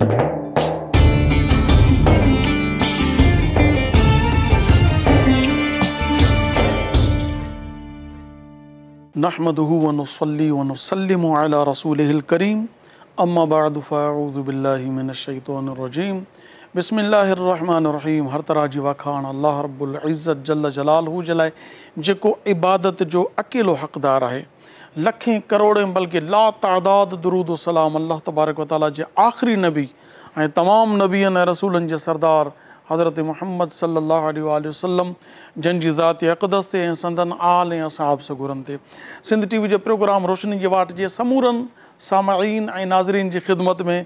नहमदहू वनसली वनसलम रसूलकरीम अम्मा बादफ़ाउज़बिल्लिमिनशैतरजीम बसमीम हर तरह जी वाखान अल्लाह रबुल्ज़त जल जलाल जलाए जेको इबादत जो अकेलो हक़दार है लखें करोड़ें बल्कि ला तादाद दुरूद सलाम अल्लाह तबारक वाली जे आख़िरी नबी ऐं तमामु नबियनि रसूलन रसूलनि सरदार हज़रत मोहम्मद सलाहु वसलम ज़ाती अक़दस ते संदन आल असहाब सगुरन ते सिंध टीवी के प्रोग्राम रोशनी जे वाट के समूरन सामीन ऐं नाज़रीन की ख़िदमत में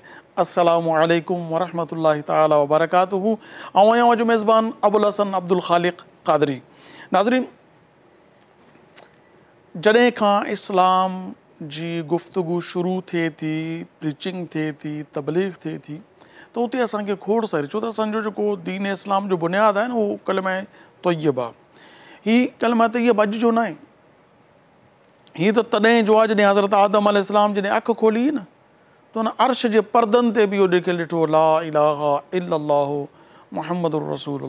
असलकुम वरम तबरकू वबरकातु मेज़बान अबुल हसन अब्दुल ख़ालिक क़ादरी नाज़रीन जॾहिं का इस्लाम जी गुफ़्तगु शुरू थे थी प्रीचिंग थे थी तबलीग थे थी त तो उते असांखे खोड़ सारी छो तो असो जो दीन इस्लाम जो बुनियादु आहे न उहो कलम तयबा ही कलम तयबा अज जो ना आहे तो त जो आहे जैसे हज़रत आदम अल इस्लाम जैसे अख खोली न तो उन अर्श के परदनि ते भी इहो लिखियलु ॾिठो ला इलाहा इलाह मोहम्मद रसूल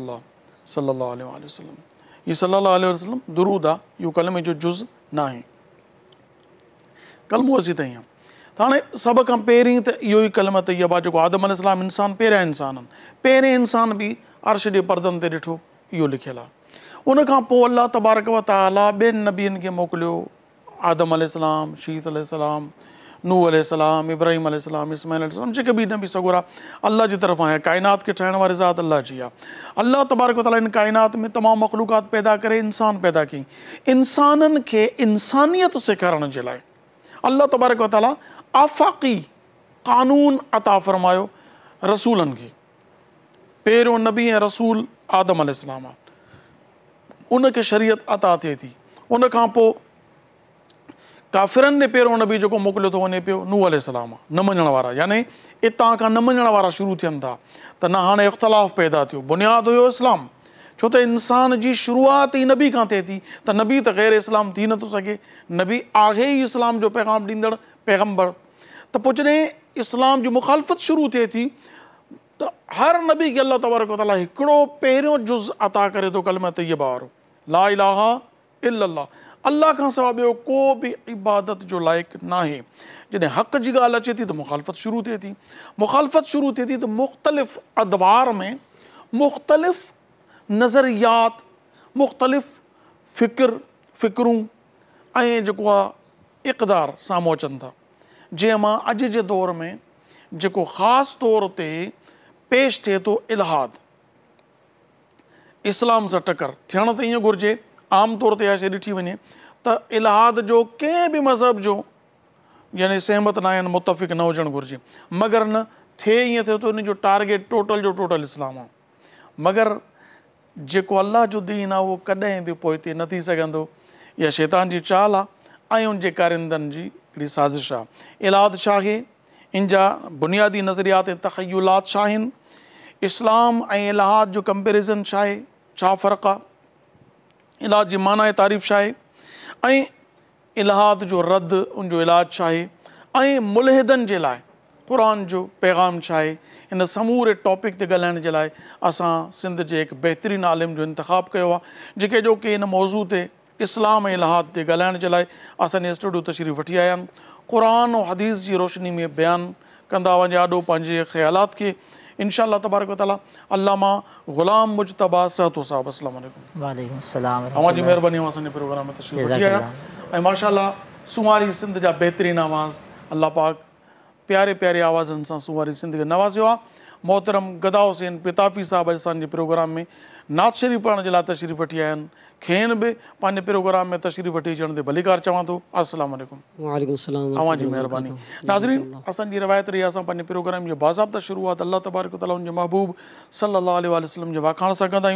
सलाहु वसलम हीअ सलाहु वसलम दुरूद आ यो कलम जो जुज़ नाहे कलमोसी तई त तो हाँ सब खां पहिरीं तो यो ही कलम तयबा आदम अलाम इंसान पहिरियां इंसान पहिरें इंसान भी अर्श के पर्दन से ॾिठो यो लिखल है उन तबारक वताला ॿियनि नबियनि खे आदम अलाम शीत अलाम नूसम इब्राहिम इसमाइल जेके बि न बि सघो अलाह जी तरफ आया कायनात के ठहण वाले ज़ात अल्लाह जी अल्लाह अलाह तबारक ताली इन कायनात में तमाम मखलूकात पैदा करे इंसान पैदा कई इंसान के इंसानियत सिखारण के लिए अल्लाह तबारक ताली आफ़ाक़ी क़ानून अता फरमा रसूलन के पहिरियों नबी ऐं रसूल आदम आहे उनखे शरीयत अता थे थी उन काफ़िरनि ॾे पहिरों नबी जेको मोकिलियो थो वञे पियो अल सलाम न मञण वारा यानी इतां खां न मञण वारा शुरू थियनि था त न हाणे इख़्तिलाफ़ु पैदा थियो बुनियादु हुयो इस्लाम छो त इंसान जी शुरूआति ई नबी खां थिए थी त नबी त ग़ैर इस्लाम थी नथो सघे नबी आहे ई इस्लाम जो पैगाम ॾींदड़ पैगम्बर त पोइ जॾहिं इस्लाम जी मुखालफ़त शुरू थिए थी त हर नबी खे अलाह तबारक ताला हिकिड़ो पहिरियों जुज़ अता करे थो कलम तयबा वारो ला इलाहा इलाह अल्लाह का सवा ॿियो को भी इबादत जो लायक ना जैसे हक़ की गाल तो अचे थी तो मुखालफ़त शुरू थे थी मुखालफ़त शुरू थे थी तो मुख़्तलिफ़ अदवार में मुख़्तलिफ़ नज़रियात मुख़्तलिफ़ फ़िक्र फ़िक्रूं जो इक़दार साम्हूं अचन था जंहिं अज के दौर में जो खास तौर ते पेश थे तो इलाहाद इस्लाम से टकर थे त आमतौर ते इहा शइ ॾिठी वञे त इलाहाद जो कंहिं बि मज़हब जो यानी सहमत ना आहिनि मुतफ़िक़ न हुजणु घुरिजे मगर न थे ईअं थे तो उन टारगेट टोटल जो टोटल इस्लाम आ मगर जेको अलाह जो दीन आहे उहो कॾहिं बि पोइ ते न थी शैतान जी चाल आहे ऐं उन जे साज़िश आ इलाद छा आहे इन जा बुनियादी नज़रियात ऐं तख़युलात इस्लाम ए इलाहाद जो कंपेरिज़न फर्क आ इलाज की माना तारीफ़ छा आहे इलाहाद जो रद्द उनजो इलाज छा आहे ऐं मुलहिदनि जे लाइ जो पैगाम छा आहे समूरे टॉपिक ते ॻाल्हाइण जे लाइ असां सिंध जे हिकु बहितरीनु आलिम जो इंतिख़ाबु किया आहे जो कि इन मौज़ू ते इस्लाम ऐं इलाहाद से ॻाल्हाइण जे लाइ असांजे स्टूडियो तशरीफ़ वी आया कुरान और हदीस की रोशनी में बयान कंदा वञा ॾाढो पंहिंजे ख़्यालात खे इनशा तबारक वाली ग़ुलाम मुशतबा सत हमारी महिरबानी प्रोग्राम में तशरीफ़ वठी आया सुवारी सिंध जा बहितरीनु आवाज़ अल्लाह पाक प्यारे प्यारे आवाजन से सुवारी सिंध खे नवाज़ियो आहे मोहतरम गदा हुसैन पिताफ़ी साहब अॼु असांजे प्रोग्राम में नात शरीफ़ पढ़ण जे तशरीफ़ वी आया आहिनि भी बि प्रोग्राम में तशरीफ़ वी अच्छे ते भलीकार चवां थो असलम नाज़रीन असांजी रिवायत रही असां पंहिंजे प्रोग्राम जो बाज़ाब्ता शुरूआत अल्लाह तबारक ताला महबूब सलाहु वसलम जे वाखाण सां कंदा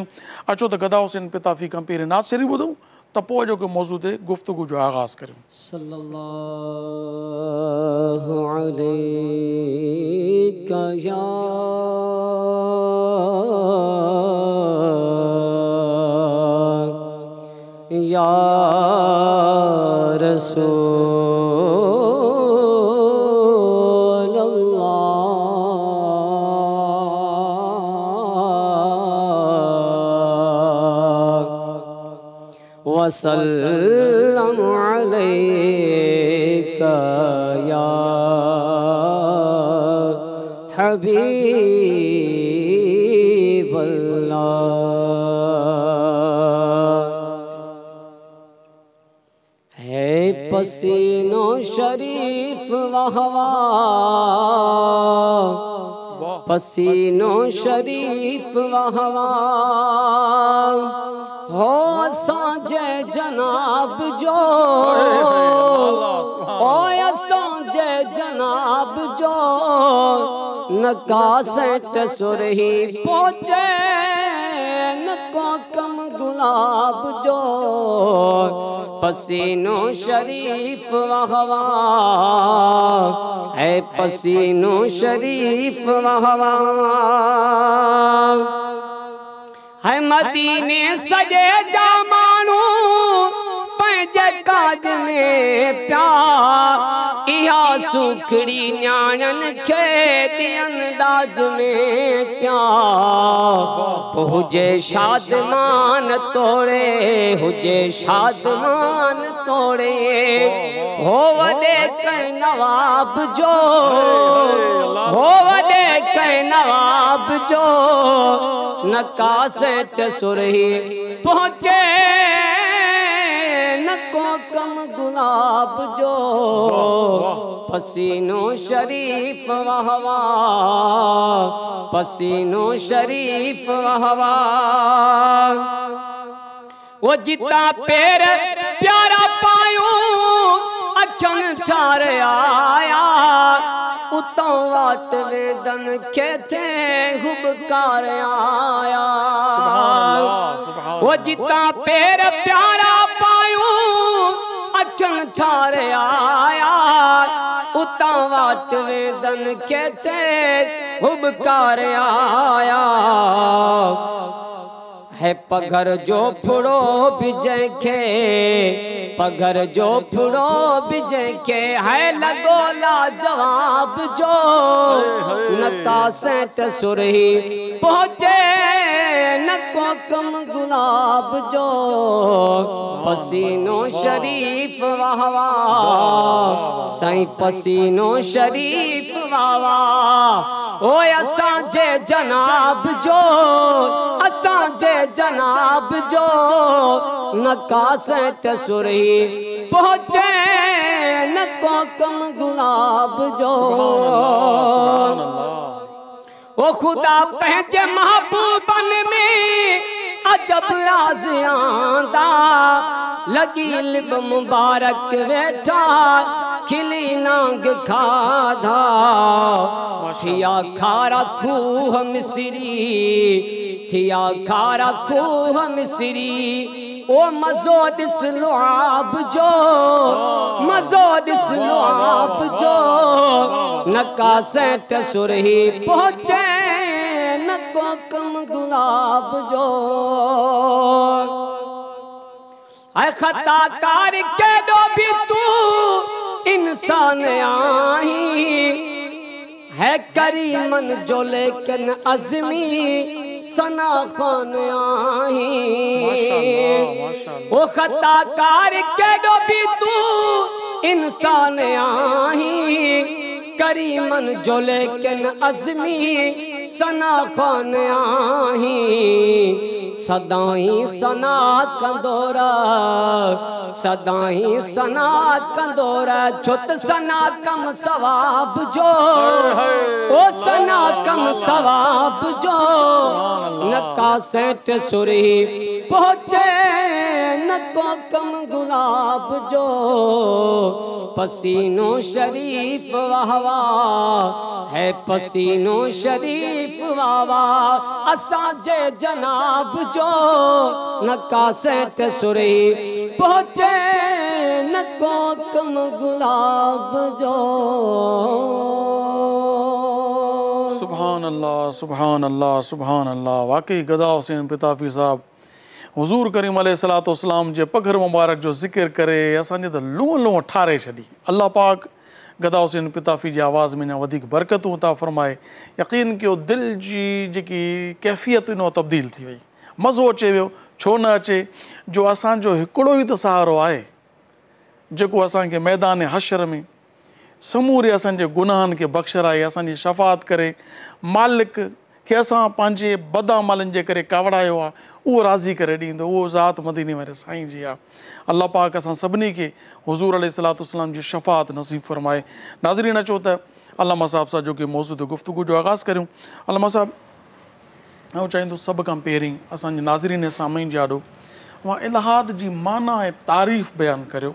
अचो तो गदा हुसैन पिताफ़ी का पे नात शरीफ़ ॿुधूं तो जो के मौजूद है गुफ्तगु जो आगाज़ करें या, या रसूल वसल्लम अलैका या हबीब है पसीनो शरीफ वहवा पसीनो शरीफ वहवा हो सा जनाब जो ओ असांजे जनाब जो नकासेट सुर ही पोचे न को कम गुलाब जो पसीनो शरीफ वहवा है पसीनो शरीफ वहवा है मदीने सजे जामा काज में प्यार इहा सुखड़ी न्याणन खे अंदाज में प्यार हुजे शादमान तोड़े हुजे शादमान तोड़े हो वे कंहिं नवाब जो हो वे कंहिं नवाब जो नकाश सुरही पहुँचे कम गुलाब जो पसीनो शरीफ वहवा पसीनो शरीफ वहवा वो जिता पेर प्यारा पायो अखन चार आया उतो वाट वेदन खेते हुबकार आया वो जिता पेर प्यारा वठण थारे आया उतां वट वेदन कहते हुबकार आया है पगर जो फुड़ो विजय के पगर जो फुड़ो विजय के है लगोला जवाब जो नका सेट सुरही पहुंचे न को कम गुलाब जो पसीनो शरीफ वाहवा सही पसीनो शरीफ वाहवा ओ असांजे जनाब जो असांजे जनाब जो नकास ते सुरही पहुंचे न को कम गुलाब जो ओ खुदा पहचे महबूबन में अजब आजियांदा लगी लिब मुबारक बैठा खिली नांग खाधा थिया खारा खूह मिसरी थिया खारा खूह मिसरी ओ मज़ो ॾिस लुआब जो मज़ो ॾिस लुआब जो नका सेट सुरही पहुचे तो कम गुलाब जो खता कार के भी तू इंसान आई है करीमन जो लेकिन अजमी सना खान आई वो खता कार के भी तू इंसान आई मन जो लेकिन अजमी सना खान आही सदाई सना कंदोरा सदाई सना कंदोरा छुत सना कम सवाब जो ओ सना कम सवाब जो नका सेठ सुरी पहुंचे को कम गुलाब जो पसीनो शरीफ वाहवा है पसीनो शरीफ वाहवा असाजे जनाब जो नका नकासे सुरी पहुँचे न को कम गुलाब जो सुबहान अल्लाह सुबहान अल्लाह सुबहान अल्लाह वाकई गदा हुसैन पिताफी साहब हुजूर करीम सलातोस्लाम जे पघर मुबारक जो ज़िक्र करे असांजे त लूह लूह ठारे छी अल्लाह पाक गदा हुसैन पिताफ़ी जी आवाज़ में अञा वधीक बरकतूं उतां फ़रमाए यकीन कयो दिलि जी कैफ़ियत इन तब्दील थी वई मज़ो अचे वो छो न अचे जो असांजो ही तो सहारो आहे जो अस मैदान हशर में समूरे असांजे गुनाहनि खे बख़्शराए असांजी शफ़ात करे मालिक કેસા પાંજે બદામલન જે કરે કાવડાયો ઓ રાજી કરે દી તો વો જાત મદિની વારે સાઈજી આ અલ્લાહ પાક આ સબની કે હુઝુર અલ્લાહ અલા સલાતુ સલમ جي શફાત નસીબ ફરમાય નાઝરીના ચોતા અલ્મા સાબ સા જો કે મોઝુદ گفتگو જો આغاز કરું અલ્મા સાબ હું ચાહીંદુ સબકા પેરિંગ અસન નાઝરીને સામે જાડો વા ઇલહાદ જી માના એ તારીફ બયાન કર્યો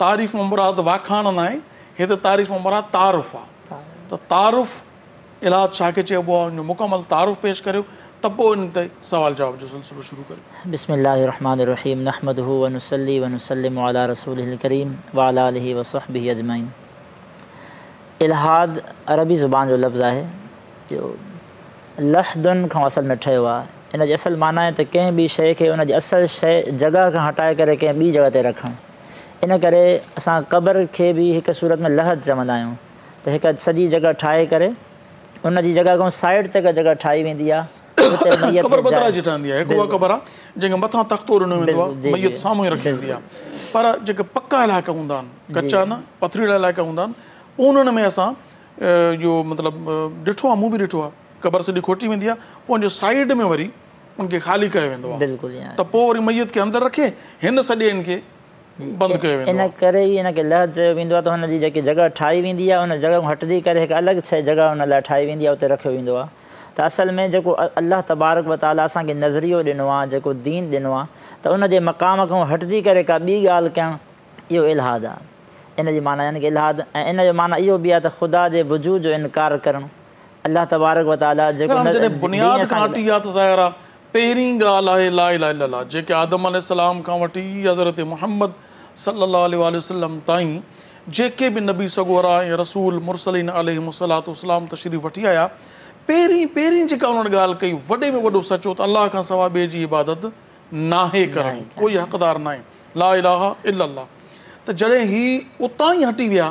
તારીફ મુરાદ વાખાણ નઈ હે તો તારીફ મુરાદ તારુફા તો તારુફ इलाज छा खे मुकमल तारुफ़ पेश करियो त इन ते जवाब जो सिलसिलो शुरू करियो बिसमीम नहमद वनसली वनसलम वाला रसूल करीम वाला वसहबी अजमाइन इलाहाद अरबी ज़ुबान जो लफ़्ज़ है जो लहदन का असल में ठहियो आहे इन जी माना है त कंहिं बि शइ खे उन जी असुलु जगह जॻह हटाए करे कंहिं ॿी जॻह ते इन करे असां क़बर खे बि सूरत में लहद चवंदा तो त हिकु सॼी जॻह ठाहे उन जगह को साइड तक जगह ठाई वी क़बर जी क़बर मैयत रखी पर जेके पका इलाइक़ा हूंदा न पथरीड़ा इलाक हूँ आहिनि में अस यो मतलब डिठो आहे भी डिठो क़बर सी खोटी वी साइड में वरी उनके ख़ाली किया वो आहे त वरी मैयत के अंदर रखे इन सॼे इनके बंदि कयो वेंदो इन करे ई हिन खे लह चयो वेंदो जी जेकी जॻह ठाही वेंदी आहे हुन जॻह हटिजी करे हिकु अलॻि शइ जॻह हुन लाइ ठाही वेंदी असल में जो अल्लाह तबारक वताला असांखे नज़रियो ॾिनो आहे दीन दिनों तो उन मक़ाम खां हटज करे का ॿी ॻाल्हि कयां इलाहाद इन माना यानी की इलाहाद इन माना यो भी ख़ुदा के वजूद जो इनकार करणु अल्लाह तबारक वताला पहिरीं ॻाल्हि आहे आदम सलाम का वठी हज़रत मुहम्मद सलाहु वसलम ताईं भी नबी सगोरा या रसूल मुरसलीन मुरसलात इस्लाम तशरीफ़ वी आया पहिरीं पहिरीं उन्होंने उन्हनि कई वॾे में वो सचो तो अल्लाह का सवाइ ॿिए जी इबादत ना करणी कोई हक़दार ना ला इलाह इलाह त जॾहिं ही उतां ई हटी विया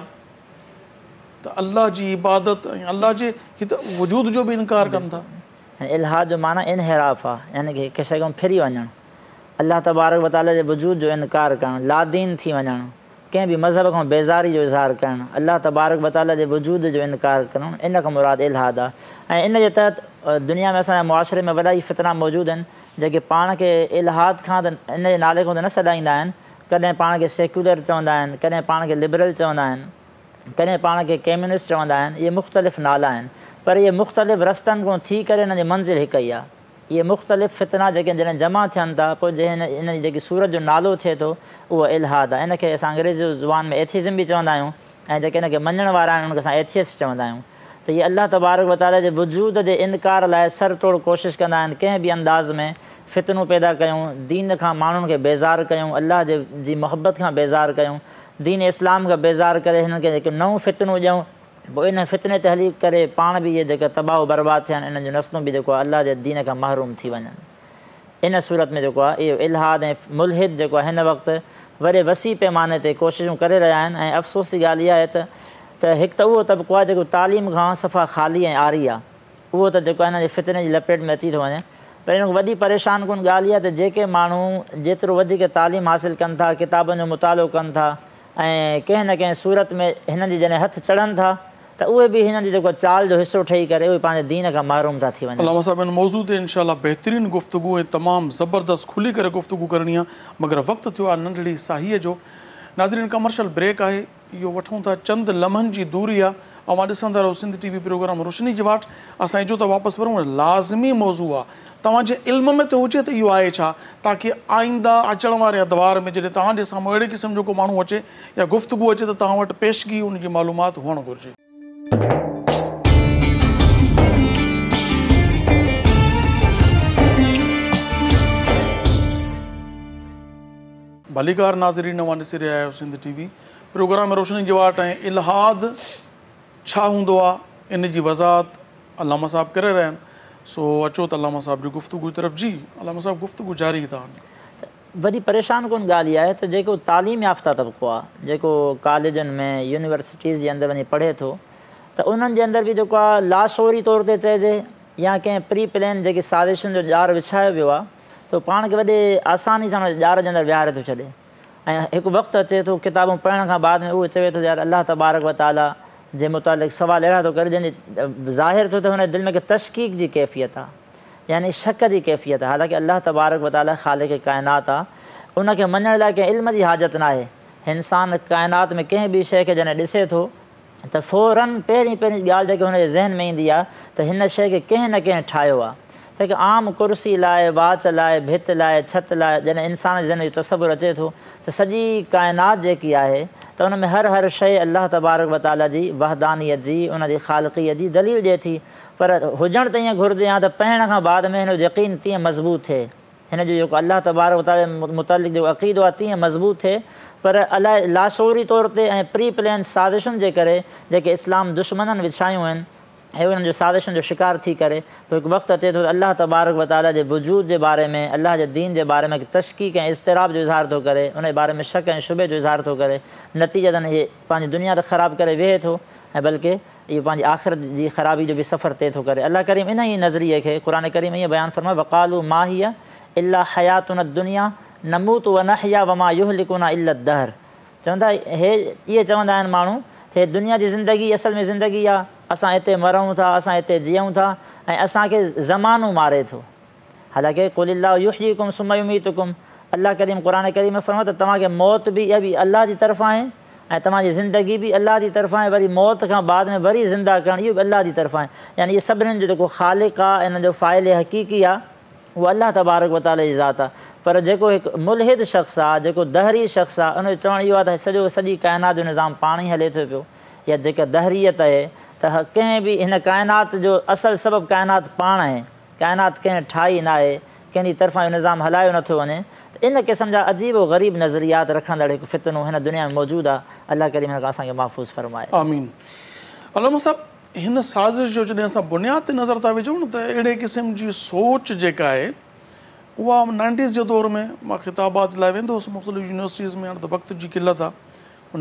तो अल्लाह की इबादत अल्लाह के वजूद जो भी इनकार कनि था इलाहा जो माना इनहराफ़ आहे यानी कि कंहिं शइ फिरी वञणु अलाह तबारक वताला के वजूद जो इनकार कर लादीन थी वञणु कंहिं बि मज़हब को बेज़ारी जो इज़हार करणु अलाह तबारक वताला के वजूद जो इनकार कर इन मुराद इलाहाद आहे इन जे तहत दुनिया में असांजे में वॾा ही फितना मौजूदु आहिनि जेके पाण खे इलाहाद खां इन नाले को न सॾाईंदा कदें कॾहिं पाण सेक्युलर चवंदा कदें कॾहिं के लिबरल चवंदा कॾहिं पाण खे केम्युनिस्ट चवंदा आहिनि इहे मुख़्तलिफ़ नाला आहिनि पर इहे मुख़्तलिफ़ रस्तनि खां थी करे हिन जी मंज़िल हिकु ई आहे इहे मुख़्तलिफ़ फितना जेके जॾहिं जमा थियनि था पोइ जंहिं हिन जी जेकी सूरत जो नालो थिए थो उहो इलाहाद आहे इनखे असां अंग्रेज़ी ज़ुबान में एथिज़म बि चवंदा आहियूं ऐं जेके हिनखे मञण वारा आहिनि उनखे असां एथियस चवंदा आहियूं त इहे अलाह तबारक वताल जे वजूद जे इनकार लाइ सर तोड़ कोशिशि कंदा आहिनि कंहिं बि अंदाज़ में फितनू पैदा कयूं दीन खां माण्हुनि खे बेज़ार कयूं अलाह जे जी मुहबत खां बेज़ार कयूं दीन इस्लाम का बेज़ार कर हिननि खे जेके इन फितने ते हली करे पाण बि इहे जेके तबाह बर्बाद थे आहिनि इन्हनि जूं नस्लूं बि जेको दीन का महरूम थी वन इन सूरत में जो आहे इहो इलाहाद ऐं मुलहिद जेको आहे हिन वक़्तु वसी पैमाने ते कोशिशूं करे रहिया आहिनि अफ़सोस जी ॻाल्हि इहा आहे त त हिकु त उहो तबिको आहे तालीम खां सफ़ा ख़ाली ऐं आरी आहे उहो त जेको फितने की लपेट में अची तो वे पर हिन परेशान कोन ॻाल्हि इहा त जेके माण्हू जेतिरो वधीक तालीम हासिलु कनि था किताबनि मुतालो कनि था ऐं कंहिं न कें सूरत में हिननि जी जॾहिं हथु था त उहे बि हिननि चाल जो हिस्सों ठही करे दीन का मारूम था थी वञनि साहिब हिन मौज़ू ते इनशा बहितरीनु गुफ़्तगु तमाम ज़बरदस्त ज़बरदस्तु खुली करे गुफ़्तगु करणी आहे मगर वक्त थियो आहे नंढड़ी साहीअ जो नाज़रीन कमर्शल ब्रेक आहे इहो वठूं था चंद लम्हन की दूरी आहे ऐं मां रहो सिंध टी प्रोग्राम रोशनी जी वाट असां जो त वापसि वरूं लाज़मी मौज़ू आहे तव्हांजे इल्म में थो हुजे त इहो आहे छा ताकी आईंदा अचण वारे अदवार में जॾहिं तव्हांजे साम्हूं अहिड़े क़िस्म जो को माण्हू अचे या गुफ़्तगु अचे त तव्हां वटि पेशगी हुनजी मालूमात हुअणु घुरिजे भलीकार भलीगार नाज़रीना ॾिसी रहिया आहियो सिंध टीवी प्रोग्राम रोशनी जी वाट ऐं इलाहाद छा हूंदो आहे इन जी वज़ाहत अलामा साहब करे रहिया आहिनि सो अचो त अलामा साहिब जी गुफ़्तगु तरफ़ जी अलामा साहिब गुफ़्तगु जारी था वरी परेशान कन ॻाल्हि इहा आहे त जेको याफ़्ता तबिक़ो आहे जेको में यूनिवर्सिटीज़ के अंदर वही पढ़े तो त उन्हनि जे अंदरि बि लाशोरी तौर ते चइजे या कें प्री प्लैन जी साज़िशुनि जार ॼार विछायो वियो आहे त पाण आसानी से हुन ॼार जे विहारे तो छॾे ऐं वक्त अचे तो किताबूं पढ़ने का बाद में उहो चवे तो यार अल्लाह तबारक वताला जे मुतालिक़ सवाल अड़ा तो करे ज़ाहिर थो त हुन में के तशकीक जी कैफ़ियत आहे यानी शक की कैफ़ियत आहे हालांकि अल्लाह तबारक वताल खाले के काइनात आहे उनखे मञण लाइ कंहिं इल्म जी हाजत ना आहे इंसानु काइनात में कें भी शे खे जॾहिं ॾिसे थो त फ़ौरन पहिरीं पहिरीं ॻाल्हि ज़हन में इंदी आहे त हिन शइ खे न कें आम कुर्सी लाइ वाच लाइ भित लाए छत लाइ जैसे इंसान जन ज़हन अचे तो सजी सॼी जी है तो हुन में हर हर शइ अल्लाह तबारक वताला जी वहदानियत की उन जी ख़ालक़ीअ दलील ॾिए थी पर हुजणु तो ईअं घुरिजे हा त पढ़ण खां बाद में यकीन तीअं मज़बूत थे हिन जो जेको अलाह तबारक वताला मुतालिक़ जो अक़ीदो आहे तीअं मज़बूत थे पर अलाए लाशूरी तौर ते ऐं प्री प्लान साज़िशुनि जे करे इस्लाम दुश्मननि विछायूं हेवन जो साज़िशन जो शिकार थी करे पोइ तो हिकु वक़्तु अचे थो तो त अलाह तबारक वताला जे वजूद जे बारे में अलाह जे दीन जे बारे में तशकीक ऐं इज़तराब जो इज़हार थो करे उन बारे में शक ऐं शुबे जो इज़हार थो करे नतीजतन इहे पंहिंजी दुनिया त ख़राबु करे वेहे थो ऐं बल्कि इहो पंहिंजी आख़िरत जी ख़राबी जो बि सफ़र ते थो करे अलाह करीम इन ई नज़रिए खे क़ुर करीम ईअं बयानु फ़रमाए वकालू माहिया इलाह हयातुन दुनिया नमूत व नहया वमा युहलिकुना इलत दहर चवंदा हे इहे चवंदा आहिनि माण्हू हे दुनिया जी ज़िंदगी असल में ज़िंदगी आहे असां हिते मरूं था असां हिते जीऊं था ऐं असांखे ज़मानो मारे थो हालांकि कुल्ला युही कुम सुमयमी तुकुम अलाह करीम क़ुर करीम में त तव्हांखे मौत बि इहा बि अलाह जी तरफा आहे ऐं तव्हांजी ज़िंदगी बि अलाह जी तरफा आहे वरी मौत खां बाद में वरी ज़िंदा करणु इहो बि अलाह जी तरफ़ां आहे यानी इहे सभिनीनि जो जेको ख़ालिक आहे हिन जो फ़ाइल हक़ीक़ी आहे उहो अलाह तबारक वताल जी ज़ात आहे पर जेको हिकु मुलहिद शख़्स आहे जेको दहरी शख़्स आहे उनजो चवणु इहो आहे त सॼो सॼी काइनात जो निज़ाम पाण ई हले थो पियो या जेका दहरियत आहे तो कें भी इन कायनात जो असल सबब कायनात पा है कायनात कें ठाई ना है कें तरफा निज़ाम हलायो नो वे तो इन क़िस्म जा अजीब ग़रीब नज़रियात रखंदड़ हिकु फ़ितनो हिन दुनिया में मौजूद आहे अलाह करीम हिन महफ़ूज़ फ़रमाए आमीन अलाम साहब हिन साज़िश जो जैसे अस बुनियाद ते नज़र था विझूं तो अड़े क़िस्म की सोच जेका आहे उहा नाइंटीज़ जे दौर में मां ख़िताबात लाइ वेंदो मुख़्तलिफ़ यूनिवर्सिटीज़ में वक़्त की किल्लत आ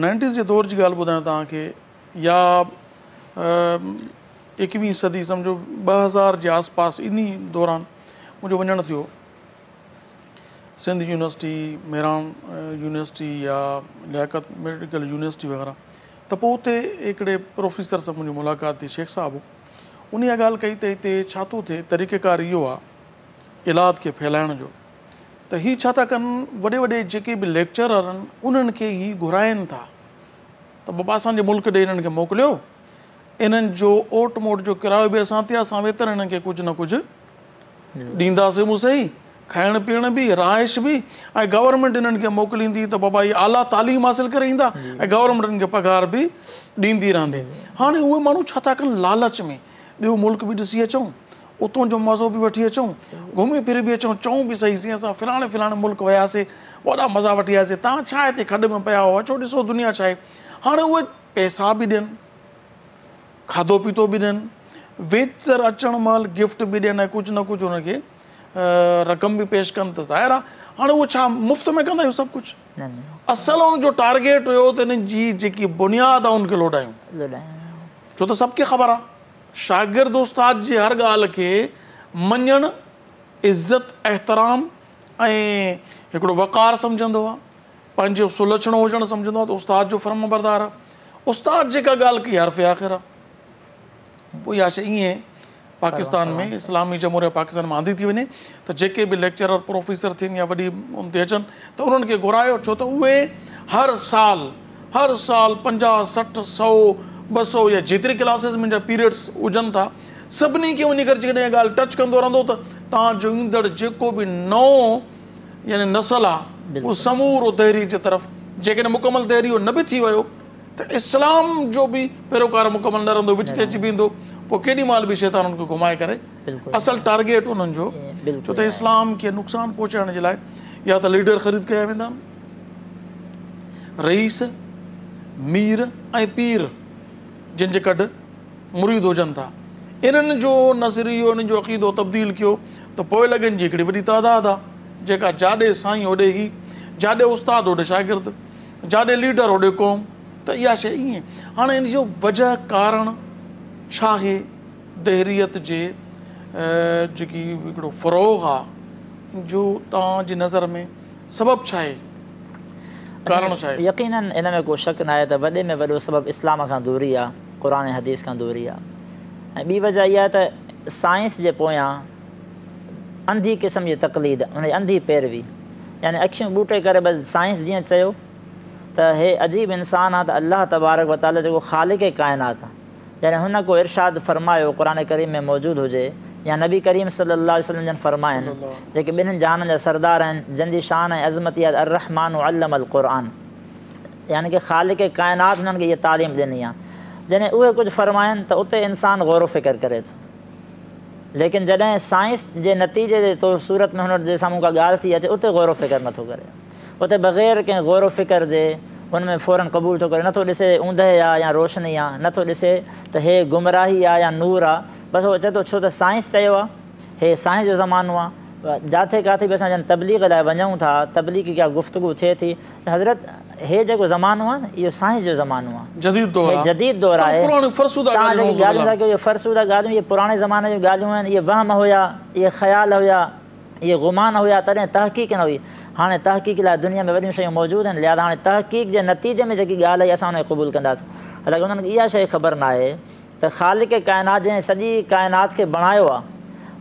नाइंटीज़ के दौर की गाल ॿुधायां तक या एकवी सदी सम्झो ॿ हज़ार जे आसपास इन दौरान मुंहिंजो वञणु थियो सिंध यूनिवर्सिटी मेहरान यूनिवर्सिटी या लियाकत मेडिकल यूनिवर्सिटी वग़ैरह त पोइ हुते हिकिड़े प्रोफेसर सां मुंहिंजी मुलाक़ात थी शेख साहबु उन ईअं ॻाल्हि कई त हिते छा थो थिए तरीक़ेकार इहो आहे इलाद खे फैलाइण जो त हीअ छा था कनि वॾे वॾे जेके बि लेक्चर आहिनि उन्हनि खे ई घुराइनि था त बाबा असांजे मुल्क ॾे इन्हनि खे मोकिलियो इन ओट मोट जो किरायो भी असां ते असां वेतर हिननि कुछ न कुछ ॾींदासीं मूं सही खाइण पीअण भी रहाइश बि ऐं गवर्नमेंट इन खे मोकिलींदी त बाबा आला तालीम हासिल करे ईंदा ऐं गवर्नमेंट हिननि खे पघार बि ॾींदी रहंदी हाणे उहे माण्हू लालच में बो मुल्क बि ॾिसी अचूं उतों जो मज़ो भी वठी अचों घुमी फिरी भी अचूं चौं भी सही सी अस फिलाणे फिलाणे मुल्क वियासीं वॾा मज़ा वी आयासीं तव्हां छा में पिया हुआ अचो दुनिया छा आहे हाणे पैसा भी ॾियनि खाधो पीतो भी ॾियनि वेतर अचण महिल गिफ्ट भी ॾियनि ऐं न कुछ उनके रक़म भी पेश कनि ज़ाहिर आहे हाणे मुफ़्त में कंदा सब कुछ असल हुनजो टारगेट हो त हिननि जी बुनियाद आहे हुनखे लोॾायूं छो तो सबके ख़बर आ शागिर्द उस्ताद की हर ॻाल्हि खे मञणु इज़त एहतराम वकार सम्झंदो आहे पंहिंजो सुलझणो हुजणु सम्झंदो उस्ताद जो फर्म बरदार आहे उस्ताद जेका ॻाल्हि कई हरफ़े आख़िर आहे वो या शइ ईअं पाकिस्तान में इस्लामी जमूरा पाकिस्तान में आंदी थी वञे त जेके बि लेक्चर प्रोफेसर थियनि या वॾी उमति अचनि त उन्हनि खे घुरायो छो त उहे हर साल हर साल पंजाहु सठि सौ ॿ सौ या जेतिरी क्लासिस मुंहिंजा पीरियड्स हुजनि था सभिनी खे वञी करे जेकॾहिं ॻाल्हि टच कंदो रहंदो त तव्हांजो ईंदड़ जेको बि नओ यानी नसल आहे उहो समूरो जे तरफ़ जेकॾहिं मुकमल न त तो इस्लाम जो भी पैरोकार मुकमल न रहंदो विच अची बीहंदो पोइ केॾी महिल शैतान हुनखे घुमाए करे असल टारगेट उन्हनि जो छो त तो इस्लाम खे नुक़सानु पहुचाइण जे लाइ या तो लीडर ख़रीद कया वेंदा रईस मीर ए पीर जंहिंजे गॾु मुरीद हुजनि था इन्हनि नज़रियो इन्हनि अक़ीदो तब्दील किया त तो पोइ लॻनि जी हिकिड़ी वॾी तादाद आहे जेका जाॾे साईं होॾे ई जाॾे उस्तादु होॾे शागिर्दु लीडर ओडे क़ौम त इहा शइ ईअं इन जो वजह कारणु छा आहे दहरियत फ़रोग आहे जो नज़र में सबबु छा यकीन इन में को शक ना तो त में वॾो सबबु इस्लाम का दूरी आहे क़ुर हदीस खां दूरी आहे ऐं ॿी वजह इहा आहे साइंस जे पोयां अंधी क़िस्म जी तकलीद हुन अंधी पैरवी यानी अखियूं बूटे करे बसि साइंस जीअं तो हे अजीब इंसान आ तो अल्लाह तबारक वताल खाल ख़ालिक काइनात आहे यानी हुन को इर्शाद फ़रमायो कुरान करीम में मौजूद हुजे या नबी करीम सलाहु वसलम जन फरमायन जेके ॿिन्हिनि जान जा सरदार आहिनि की शान है अज़मत आहे अर्रहमान अलम अल यानी कि ख़ालिक काइनात हुननि तालीम दिनी आहे जॾहिं उ कुझु तो उत उते इंसान गौर फ़िक्र करे तो लेकिन जैसे साइंस के नतीजे जे तो सूरत में सामू का गाल थी अचे उत गौर फ़िकर नथो करें उत बग़ैर कें गौर फ़िक्र जे उनमें फ़ौरन क़बूल तो करे नथो तो ॾिसे ऊंदहि या रोशनी आहे नथो तो ॾिसे त तो हे गुमराही आ या नूर आहे बसि उहो चए थो छो त साइंस हे साइंस जो ज़मानो आ जिथे किथे भी असां तबलीग लाइ वञूं था तबलीग क्या गुफ़्तगु थे थी हज़रत हे जो ज़मानो आहे न इहो साइंस जो ज़मानो आहे जदीद दौर है दौर फ़रसूदा ॻाल्हियूं पुराने ज़माने जूं गाल ये वहम हुआ ये ख़्याल हुआ ये गुमान हुआ तदें तहक़ीक़ न हुई हाँ तहक़ीक़ लाइ दुनिया में वॾियूं शयूं मौजूद हैं लिहाज़ा हाँ तहक़ीक़ के नतीजे में जी ॻाल्हि आई असां क़बूल कंदासीं हालांकि उन्हनि खे इहा शइ ख़बर न आहे त ख़ालिक काइनात जंहिं सॼी काइनात खे बणायो आहे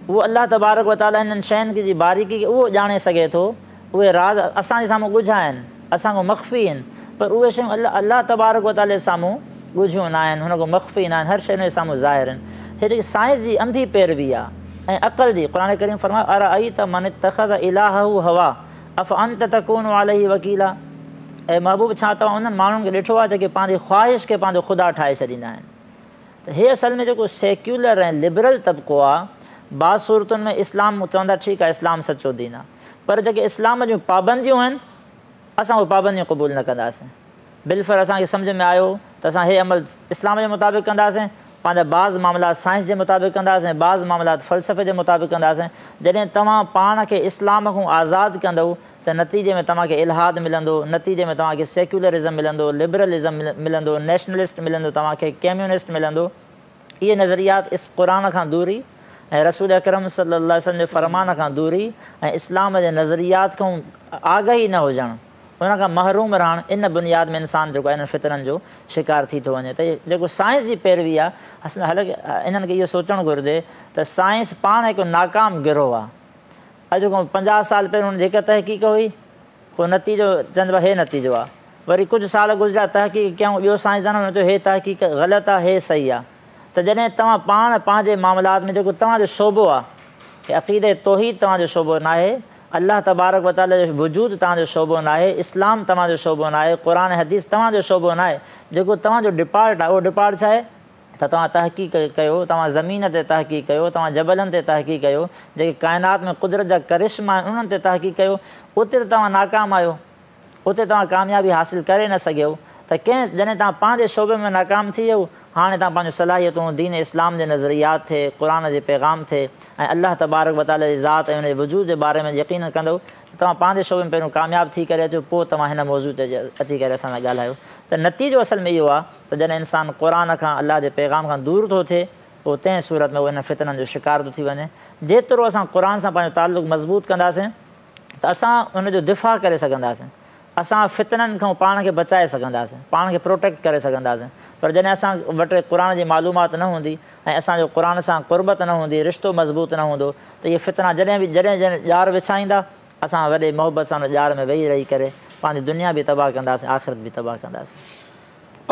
उहो अलाह तबारक वताल हिननि शयुनि जी बारीकी खे उहो ॼाणे सघे थो राज़ असांजे सामू गुझा आहिनि असांखां मख़फ़ी आहिनि पर उहे शयूं अलाह अलाह तबारक वताल जे साम्हूं ॻुझियूं ना आहिनि हुन खां हर शइ हुन जे ज़ाहिर आहिनि हे साइंस की अंधी पैरवी आहे ऐं अक़ल जी क़ुर करीम फरमायो अर आई त मन तख़त इलाह हवा अफ़ान तकून वाल ही वकीला ऐं महबूब छा अथव उन्हनि माण्हुनि खे ॾिठो आहे जेके पंहिंजी ख़्वाहिश खे पंहिंजो ख़ुदा ठाहे छॾींदा आहिनि त हे असल में जेको सेक्युलर ऐं लिबरल तबिको आहे बाद सूरतुनि में इस्लाम चवंदा ठीकु आहे इस्लाम सचो दीन आहे पर जेके इस्लाम जूं पाबंदियूं आहिनि असां उहे पाबंदियूं क़बूल न कंदासीं बिलफर असांखे सम्झ में आयो त असां हे अमल इस्लाम जे मुताबिक़ कंदासीं पाँ बाज़ मामला साइंस के मुताबिक़ कंदासीं बाज़ मामला फ़लसफ़े के मुताबिक़ कंदासीं जॾहिं तव्हां पाण खे इस्लाम खां आज़ादु कंदव त नतीजे में तव्हांखे इलाहाद मिलंदो नतीजे में तव्हांखे सेक्युलरिज़म मिल लिबरलिज़म मिल नेशनलिस्ट मिल तव्हांखे कम्युनिस्ट मिलंदो इहे नज़रियात इस कुरान का दूरी ऐं रसूल अक्रम सली वसम जे फ़रमान का दूरी इस्लाम के नज़रियात खां आगाही न हुजणु हुन महरूम रहणु इन बुनियाद में इंसानु जेको आहे इन्हनि फितरनि जो शिकार थी थो वञे त जेको साइंस जी पैरवी आहे असां हालांकि इन्हनि खे इहो सोचणु घुरिजे त साइंस पाण हिकु नाकाम गिरोह आहे अॼु खां पंजाहु साल पहिरियों जेका तहक़ीक़ हुई पोइ नतीजो चवनि पिया हे नतीजो आहे वरी कुझु साल गुज़रिया तहक़ीक़ कयूं ॿियो साइंसदान हे तहक़ीक़ ग़लति आहे हे सही आहे त जॾहिं तव्हां पाण पंहिंजे मामलात में जेको तव्हांजो शोबो आहे हे अक़ीदे तोहीद तव्हांजो शोबो नाहे अल्लाह तबारक वताल वजूद तोबो ना इस्लाम तव्हांजो शोभो नाहे क़ुर हदीस तव्हांजो शोभो नाहे जो तव्हांजो डिपार्ट आहे उहो डिपार्ट छा आहे त तव्हां तहक़ीक़ कयो ज़मीन ते तहक़ीक़ कयो तव्हां जबलनि ते तहक़ीक़ कयो जेके में कुदरत ज करिश्मा उन तहक़ीक़ कयो उते नाकाम आहियो उत तव्हां कामयाबी हासिलु करे न सघियो त कंहिं जॾहिं तव्हां पंहिंजे शोबे में नाकाम थी हाँ तव्हां पंहिंजो दीन इस्लाम के नज़रियात थे कुरान के पैगाम थे अल्लाह तबारक वताल जी ज़ात ऐं वजूद के बारे में यकीन कंदो तव्हां शोबे में पहिरियों कामयाबु थी अचो पोइ तव्हां हिन मौज़ू ते अची कर असां सां नतीजो असल में यो आहे जैसे इंसान कुरान का अल्लाह के पैगाम का दूर तो थे तो तंहिं सूरत में वो इन फितननि जो शिकार तो थी वञे जेतिरो असां से सां मज़बूत कंदासीं त असां दिफ़ा कर सघंदासीं असां फितननि खां पाण खे बचाए सघंदासीं पाण खे प्रोटेक्ट करे सघंदासीं पर जॾहिं असां वटि क़ुर जी मालूमात न हूंदी ऐं असांजो क़ुर सां कुर्बत न हूंदी रिश्तो मज़बूत न हूंदो त इहे फितना जॾहिं बि जॾहिं जॾहिं ॼार विछाईंदा असां वॾे मोहबत सां हुन ॼार में वेही रही करे पंहिंजी दुनिया बि तबाह कंदासीं आख़िरत बि तबाह कंदासीं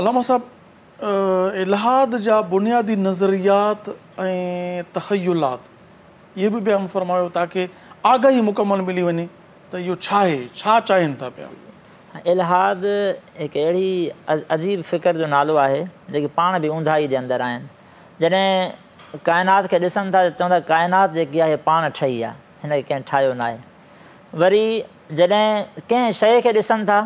अलामा साहिबु इलाहाद जा बुनियादी नज़रियात ऐं तखयुलात इहे बि बयानु फ़रमायो ताकी आगाही मुकमल मिली वञे त इहो छा आहे छा चाहिनि था पिया इलाहाद हिकु अहिड़ी अजीब फ़िक्र जो नालो है जी पा भी ऊंधाई के अंदर आहिनि जॾहिं काइनात के ॾिसनि था चवंदा काइनात जेकी आहे पाण ठही आहे हिनखे कंहिं ठाहियो वरी जॾहिं कंहिं शइ खे ॾिसनि था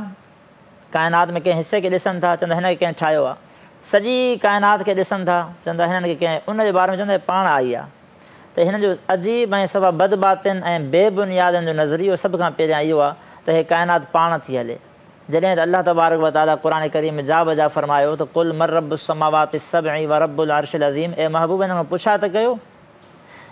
काइनात में कें हिस्से के ॾिसनि था चवंदा हिनखे कंहिं ठाहियो आहे सॼी काइनात था चंदा हिननि कें उन बारे में चंदा पा आई आहे त हिन अजीब ए सभा बदबातियुनि ए बेबुनियादनि जो नज़रियो सभ का पहिरियां इहो आहे त हे थी हले जॾहिं त अलाह तबारक ताला क़ुर करीम जा बजा फरमायो त कुल मर रब समावात सब ऐं व अर्शल अज़ीम ऐं महबूब हिन खां पुछा त कयो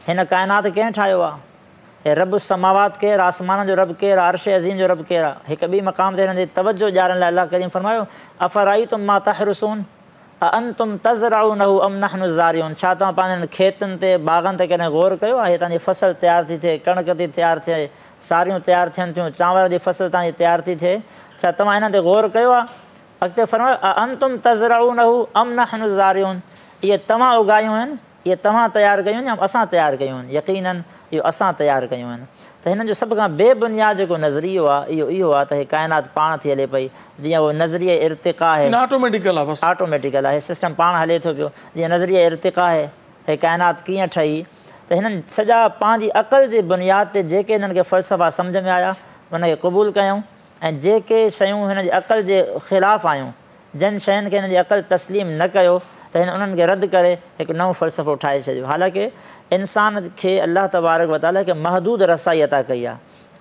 हिन काइनात कंहिं ठाहियो आहे रब समावात केरु आसमान जो रब केरु आरिश अज़ीम जो रब केरु आहे हिकु ॿी मक़ाम ते हिनजे तवजो ॼाण लाइ अलाह करीम फरमायो अफ़राई तुमराऊ ज़ारियूं छा तव्हां पंहिंजनि खेतनि ते बाग़नि ते कॾहिं ग़ौर कयो आहे तव्हांजी फ़सुलु तयारु थी थिए कणिक थी तयारु थिए सारियूं तयारु थियनि थियूं चांवर जी फ़सुलु तव्हांजी तयारु थी थिए छा अच्छा, तव्हां हिन ते ग़ौर कयो आहे अॻिते फरमायो अंतुम तज़राऊ न हू अम न ज़ारियुनि इहे तव्हां उगायूं आहिनि इहे तव्हां तयारु कयूं या असां तयारु कयूं यकीननि इहो असां तयारु कयूं आहिनि त हिन जो सभ खां बेबुनियाद जेको नज़रियो आहे इहो इहो आहे त हे काइनात पाण थी हले पई जीअं उहो नज़रिए इर्तिका आहे ऑटोमेटिकल आहे बसि ऑटोमेटिकल आहे हे सिस्टम पाण हले थो पियो जीअं नज़रिए इर्तिका आहे हे काइनात कीअं ठही त हिननि सॼा पंहिंजी अक़ल जी बुनियाद ते जेके हिननि खे फ़लसफ़ा सम्झ में आया हुनखे क़बूल कयूं અજે કે સયુન અકલ જે खिलाफ આયો જન શેન કે અકલ تسلیم ન કયો તો انہنને રદ કરે એક નવો ફલસફા ઉઠાય છે હાલાકે ઇન્સાન કે અલ્લાહ તબારક વ તઆલા કે મhdood rasayata કયા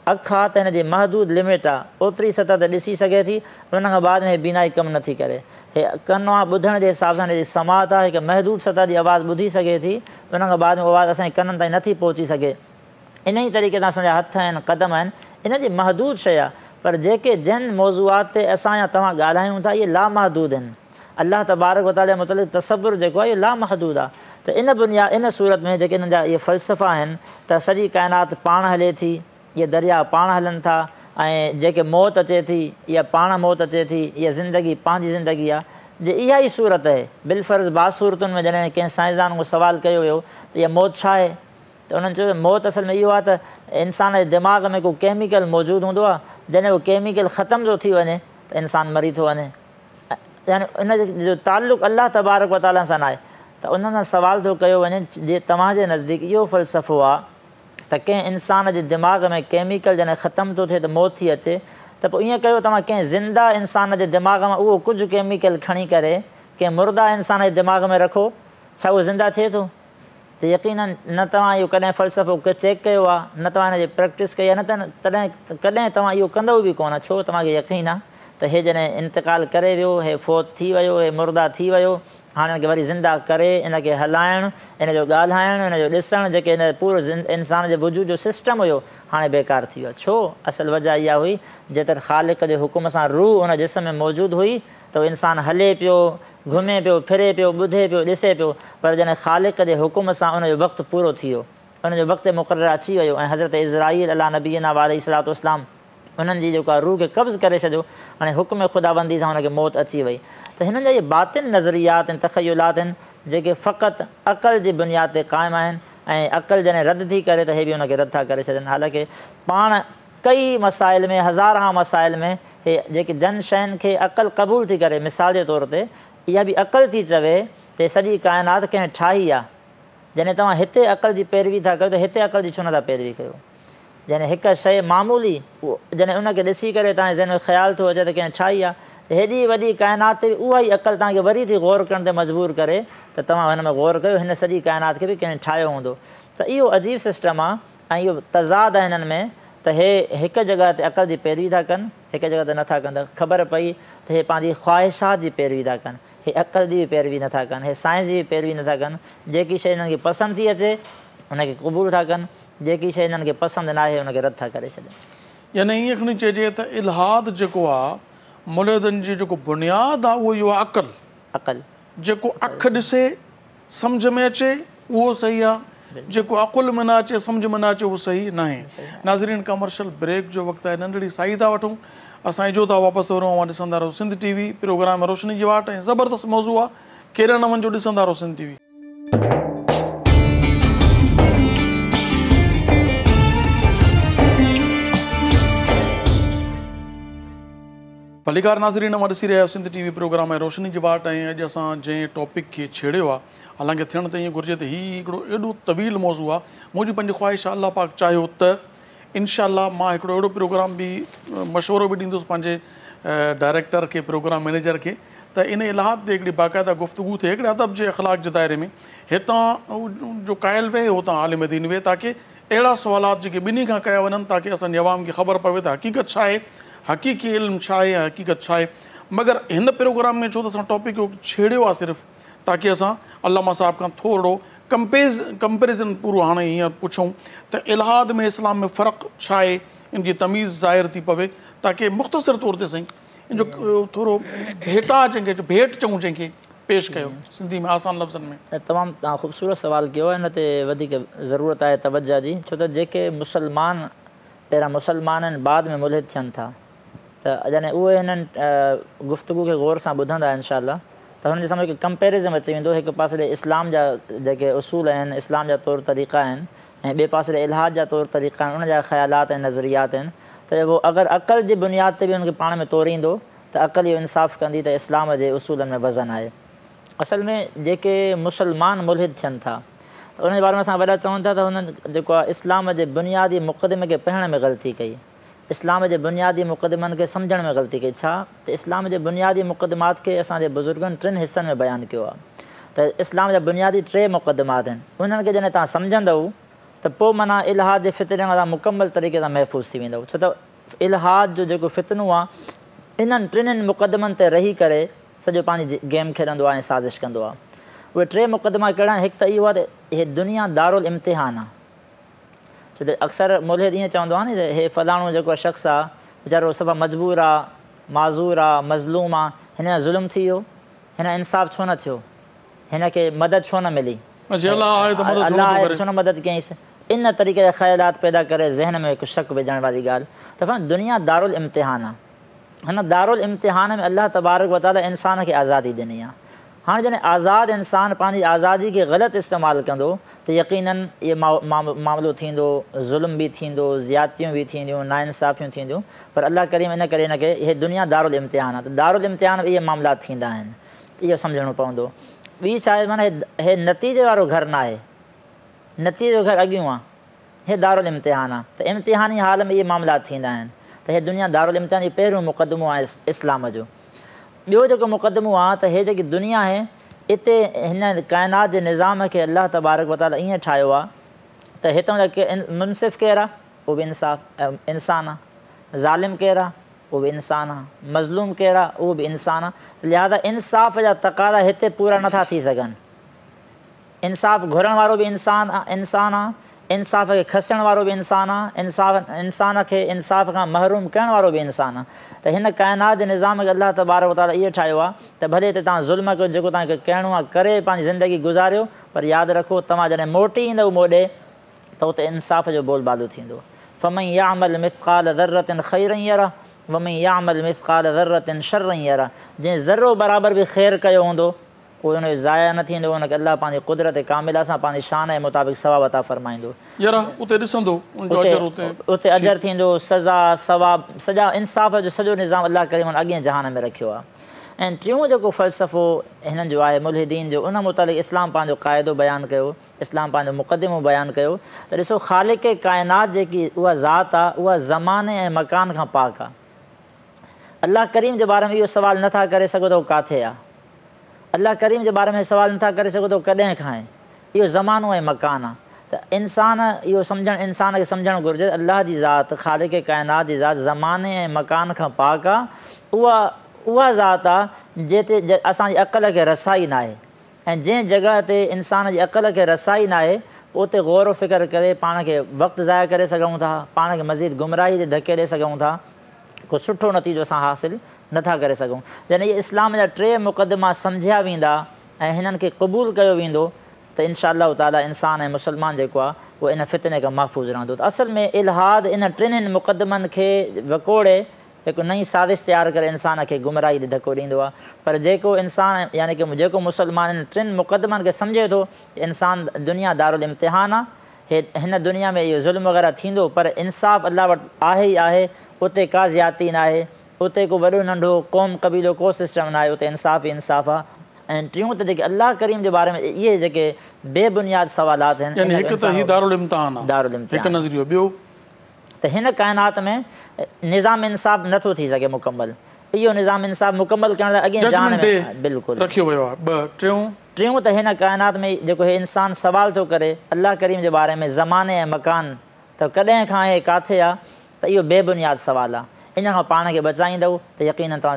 અખા તે મhdood લિમિટા ઓતરી સતા દેસી સકે થી انہા બાદ મે બિનાય કમ નથી કરે કનવા બધણ દે સાધને સમાદ એક મhdood સતા દી અવાજ બધી સકે થી انہા બાદ મે અવાજ સ કન નથી પોચી સકે ઇને હી તરીકે સે હાથ હેન કદમ હેન ઇને મhdood છયા पर जेके जिन मौज़ूआत असाया असां या तव्हां ॻाल्हायूं था इहे लामहदूद आहिनि अलाह तबारक वताल मुतल तसवुरु जेको आहे इहो लामहदूद आहे त इन बुनिया इन सूरत में जेके हिननि जा इहे फ़लसफ़ा आहिनि त सॼी काइनात पाण हले थी इहे दरिया पाण हलनि था ऐं जेके मौत अचे थी इहा पाण मौत अचे थी इहा ज़िंदगी पंहिंजी ज़िंदगी आहे जे इहा ई सूरत आहे बिलफर्ज़ बासूरतुनि में जॾहिं कंहिं साइंसदान खां सुवालु कयो वियो त इहा मौत छा आहे तो उन्होंने मौत असल में यो इंसान जे दिमाग़ में कोई केमिकल मौजूद हूंदो आहे जॾहिं केमिकल खत्म थो थी वे त इंसानु मरी तो वञे यानी इन जो ताल्लुक अल्लाह तबारक वताला सां न आहे त उन्हनि सां सुवाल थो नज़दीक इहो फ़लसफ़ो आ त कंहिं इंसान के दिमाग़ में केमिकल जैसे खत्म तो थे तो मौत थी अचे तो ये ईअं कयो ज़िंदा इंसान के दिमाग़ में उ कुझु केमिकल खणी करे कंहिं मुर्दा इंसान के दिमाग़ में रखो छा उहो ज़िंदा थे तो त यकीन न तव्हां इहो कॾहिं फ़लसफ़ो चेक किया आहे न तव्हां हिन जी प्रैक्टिस कई न त तॾहिं कॾहिं तव्हां इहो कंदव छो तव्हांखे यकीन आहे त हे जॾहिं इंतकाल करे वियो हे फ़ौत थी वियो हे मुर्दा थी वियो हाणे वरी ज़िंदा करे इनखे हलाइणु इन जो ॻाल्हाइणु इन जो ॾिसणु जेके हिन पूरो इंसान जे वजूद जो सिस्टम हुयो हाणे बेकार थी वियो छो असुलु वजह इहा हुई जेतर ख़ालिक जे हुकुम सां रूह हुन जिस्म में मौजूदु हुई त इंसानु हले पियो घुमे पियो फिरे पियो ॿुधे पियो ॾिसे पियो पर जॾहिं ख़ालिक जे हुकुम सां उनजो वक़्तु पूरो थी वियो उनजो वक़्तु मुक़ररु अची वियो ऐं हज़रत इज़राईल अला नबीना वाल सलातलाम हुननि जी जेको आहे रूह खे क़ब्ज़ करे छॾियो हाणे हुकम ख़ुदाबंदी सां हुनखे मौत अची वई त हिननि जा इहे बातिन नज़रियात आहिनि तखयुलात आहिनि जेके फ़क़ति अक़ल जी बुनियाद ते क़ाइमु आहिनि ऐं अक़ल जॾहिं रद्द थी करे त इहे बि हुनखे रद था करे छॾनि हालांकि पाण कई मसाइल में हज़ार मसाइल में इहे जेके जन शयुनि खे अक़ल क़बूल थी करे मिसाल जे तौर ते इहा बि अक़ल थी चवे त सॼी काइनात कंहिं ठाही आहे जॾहिं तव्हां हिते अक़ल जी पैरवी था कयो त हिते अक़ल जी छो नथा पैरवी कयो यानी एक शामूली मामूली उनके ऐसी ॾिसी करे तव्हांजे ज़हन में ख़्यालु थो अचे त कंहिं छा ई आहे त अकल तव्हांखे वरी थी गौर कर मजबूर कर त गौर कर हिन सॼी काइनात खे बि कंहिं ठाहियो हूंदो अजीब सिसटम आहे ऐं इहो तज़ाद आहे हिननि में त हे हिकु जॻह ते अकल जी पैरवी था कन एक जगह ते नथा कनि ख़बर पई त हे पंहिंजी ख़्वाहिशात की पैरवी था कन हे अकल जी बि पैरवी ना कन हे साइंस की भी पैरवी ना कनि जी शइ हिननि थी अचे उनके क़बूल था कनि जेकी शइ हिननि खे पसंदि न आहे यानी ईअं खणी चइजे त इलाहद जेको आहे मुलदनि जो जेको बुनियादु आहे उहो इहो आहे अक़ल अक़ जेको अखि ॾिसे समुझ में अचे उहो सही आहे जेको अकुल में न अचे समुझ में न अचे उहो सही न आहे नाज़रीन कमर्शल ब्रेक जो वक़्तु आहे नंढड़ी साई था वठूं असां इजो था वापसि वञूं ॾिसंदा रहो सिंध टीवी प्रोग्राम रोशनी जी वाट ऐं ज़बरदस्तु मौज़ू आहे कहिड़े नमूने जो ॾिसंदा रहो सिंध टीवी फलीगार नाज़रीन मां ॾिसी रहिया Sindh Sindhi T V programme ऐं रोशनी जे वाट ऐं अॼु असां जंहिं टॉपिक खे छेड़ियो आहे हालांकि थियण ते ईअं घुरिजे त ही हिकिड़ो एॾो तबील मौज़ू आहे मुंहिंजी पंहिंजी ख़्वाहिश आहे पाक चाहियो त इनशाला मां हिकिड़ो अहिड़ो प्रोग्राम बि मशवरो बि ॾींदुसि पंहिंजे डायरेक्टर खे प्रोग्राम मैनेजर खे त इन इलाहत ते हिकिड़ी बाक़ाइदा गुफ़्तगु थिए हिकिड़े अदब जे अख़लाक जे दाइरे में हितां जो कायल वेहे हुतां आलिम दीन वेहे ताकी अहिड़ा सवालात जेके ॿिनी खां कया वञनि ताकी असांजी आवाम खे ख़बर पवे त हक़ीक़त छा आहे हक़ीक़ी इल्म छाए ऐं हक़ीक़त छा मगर इन प्रोग्राम में छो तो असां टॉपिक छेड़ियो आहे सिर्फ़ु ताकी असां अलामा साहिब खां थोरो कंपेज़ कंपेरिज़न पूरा हाँ हींअर पुछूं तो इलाहाद में इस्लाम में फर्क़ छा आहे तमीज़ ज़ाहिर थी पवे ताकि मुख्तसर तौर से सही इनको जो भेटा जैसे जंहिंखे जो भेट चऊं जंहिंखे पेश कयो सिंधी में आसान लफ्जन में तमाम ख़ूबसूरत सवाल किया आहे हिन ज़रूरत है तवजा की छो तो जे मुसलमान पहिरां मुसलमान बाद में मुलहिद थन था त जॾहिं उहे हिननि गुफ़्तगु खे ग़ौर से ॿुधंदा इनशाला त हुननि जे अची वेंदो एक पासे इस्लाम जा जेके उसूल इस्लाम जा तौर तरीक़ा बे ऐं ॿिए पासे ॾे इलाह तौर तरीक़ा उन जा नज़रियात आहिनि त उहो अक़ल जी बुनियाद ते बि हुनखे पाण में तोरींदो त अक़ल इहो इंसाफ़ कंदी त इस्लाम जे उसूलनि में वज़न आहे असल में जे मुसलमान मुलहिद थियनि था त उनजे बारे में असां वॾा चवनि था त हुननि जेको इस्लाम के बुनियादी मुक़दमे के पहिण में ग़लती कई इस्लाम के बुनियादी मुक़दमनि के समझण में ग़लती कई छा त इस्लाम जे बुनियादी मुक़दमात के असांजे बुज़ुर्गनि टिनि हिस्सों में बयान किया आहे इस्लाम जा बुनियादी टे मुकदमा आहिनि उन्हनि खे जॾहिं तव्हां माना इलाहाद फितरे खां तव्हां तरीक़े से महफ़ूज़ थी वेंदव छो तो इलाहाद जो जेको फितनो आ इन टिन्हिनि मुक़दमनि से रही कर सॼो पानी गेम खेल साज़िश कंदो आहे उहे टे मुक़दमा कहिड़ा हिकु त इहो आहे त दुनिया दारुल इम्तिहान है छो त अक्सर मुल्हिद ईअं चवंदो आहे न त हे फलाणो जेको शख़्स आहे वीचारो सफ़ा मजबूर आहे माज़ूर आहे मज़लूम आहे हिन ज़ुल्म थी वियो हिन इंसाफ़ छो न थियो हिन खे मदद छो न मिली अलाह छो न मदद कयईंसि इन तरीक़े जा ख़्यालात पैदा करे ज़हन में हिकु शक विझण वारी ॻाल्हि त दुनिया दारुल इम्तिहान आहे हिन दारुल इम्तिहान में अलाह तबारक वताल इंसान खे आज़ादी ॾिनी आहे हाणे जॾहिं आज़ादु इंसानु पंहिंजी आज़ादी खे ग़लति इस्तेमालु कंदो त यकीन मा मामिलो थींदो ज़ुल्म बि थींदो ज़्यातियूं बि थींदियूं नाइंसाफ़ियूं थींदियूं पर अलाह करीम इन करे हिन खे इहे दुनिया दारुल इम्तिहान आहे त दारुल इम्तिहान इहे मामिलात थींदा आहिनि इहो सम्झणो पवंदो ॿी छा आहे माना इहे नतीजे वारो घर न आहे नतीजे जो घरु अॻियूं आहे इहे दारुल इम्तिहान आहे त इम्तिहानी हाल में इहे मामिलात थींदा आहिनि त इहे दुनिया दारुल इम्तिहान जी पहिरियों मुक़दमो आहे इस्लाम जो बो जो मुक़दमो आ त हे जेकी दुनिया है इतने हिन काइनात जे निज़ाम के अल्लाह तबारक वताल ईअं ठाहियो आहे त हितां के मुनसिफ़ केरु आहे उहो इंसाफ़ इंसान आहे ज़ालिम केरु आहे उहो बि मज़लूम केरु आहे उहो बि इंसानु लिहाज़ा इंसाफ़ जा तक़ाज़ा हिते पूरा ना थी सघनि इंसाफ़ घुरण वारो बि इंसानु इंसान आ इंसाफ़ खे खसण वारो बि इंसानु आहे इंसाफ़ इंसान खे इंसाफ़ खां महरूम करण वारो बि इंसानु आहे त हिन काइनात जे निज़ाम खे अलाह त ॿार इहो ठाहियो आहे त भले हिते तव्हां ज़ुल्म कयो जेको तव्हांखे करिणो आहे करे पंहिंजी ज़िंदगी गुज़ारियो पर यादि रखो तव्हां जॾहिं मोटी ईंदव मोॾे त उते इंसाफ़ जो बोलबालो थींदो फमई या अमल मिफ़ाल ज़रतिन ख़ई रहींअर आहे फ़मई या अमल मिफ़ाल ज़रतिन शर हींअर आहे जंहिं ज़रो बराबरि बि ख़ैरु कयो हूंदो कोई उन्हें ज़ाया न थींदो हुनखे अलाह पंहिंजी कुदरत कामिला सां पंहिंजी शान जे मुताबिक़ सवाबु अता फ़रमाईंदो उते अजर थींदो सज़ा सवाबु सॼा इंसाफ़ जो सॼो निज़ाम अल्लाह करीम अगे जहान में रखियो आहे ऐं टियों जेको फ़लसफ़ो इन जो आहे मुलहिदीन जो उन मुतालिक़ इस्लाम पंहिंजो क़ाइदो बयानु कयो इस्लाम पंहिंजो मुक़दमो बयान कयो त ॾिसो ख़ालिक काइनात जेकी वह ज़ात आहे उहा ज़माने ऐं मकान का पाक आहे अलाह करीम के बारे में इहो सवाल नथा करे सघो तो उहो किथे अल्लाह करीम के बारे में सुवाल नथा कर सघो तो कदें कॾहिं खां आहे ज़मानो ऐं मकान तो इंसान यो सम्झणु इंसान के सम्झणु घुर्ज अल्लाह की ज़ात ख़ालिक काइनात जी ज़ात ज़माने मकान का पाक आहे उहा उहा अक़ल के रसाई ना आहे जै जगह जॻह इंसान की अक़ल के रसाई ना आहे उते ग़ौर फ़िक्र करे पाण के वक्त ज़ाया करे सघूं था पाण खे मज़ीद गुमराही धके ॾे सघूं था को सुठो नतीजो अस हासिल नथा कर सकूँ जॾहिं ये इस्लाम जा टे मुक़दमा सम्झिया वेंदा ऐं क़बूल किया वेंदो त इनशा ताला इंसान ए मुसलमान जो इन फितने का महफ़ूज़ रहंदो असल में इलाहाद इन टिनिनि मुक़दमनि के वकोड़े एक नई साज़िश तैयार कर इंसान के गुमराही ॾे धको पर जेको इंसान यानी कि जेको मुस्लमान हिन टिनि मुक़दमनि खे सम्झे थो इंसान दुनिया दारुल इम्तिहान आहे दुनिया में ये ज़ुल्म वग़ैरह थींदो पर इंसाफ़ अल्लाह वटि आहे ई आहे का ज़्याती न आहे उते को वॾो नंढो क़ौम क़बीलो को सिस्टम ना उत इंसाफ़ ही इंसाफ़ आहे ऐं टियों त करीम के बारे में ये जेके बेबुनियाद सवाल आहिनि में निज़ाम इंसाफ़ नथो सके मुकम्मल मुकमल निज़ाम इंसाफ़ मुकम्मल कर बिल्कुल अॻियां जान में बिल्कुलु रखियो वियो आहे में जेको हे इंसानु सुवाल थो करे अलाह करीम के बारे में ज़माने मकान तो कदें का ये काथे आहे त इहो बेबुनियाद सवाल आहे इन खां पाण खे बचाईंदव त यकीन हिकु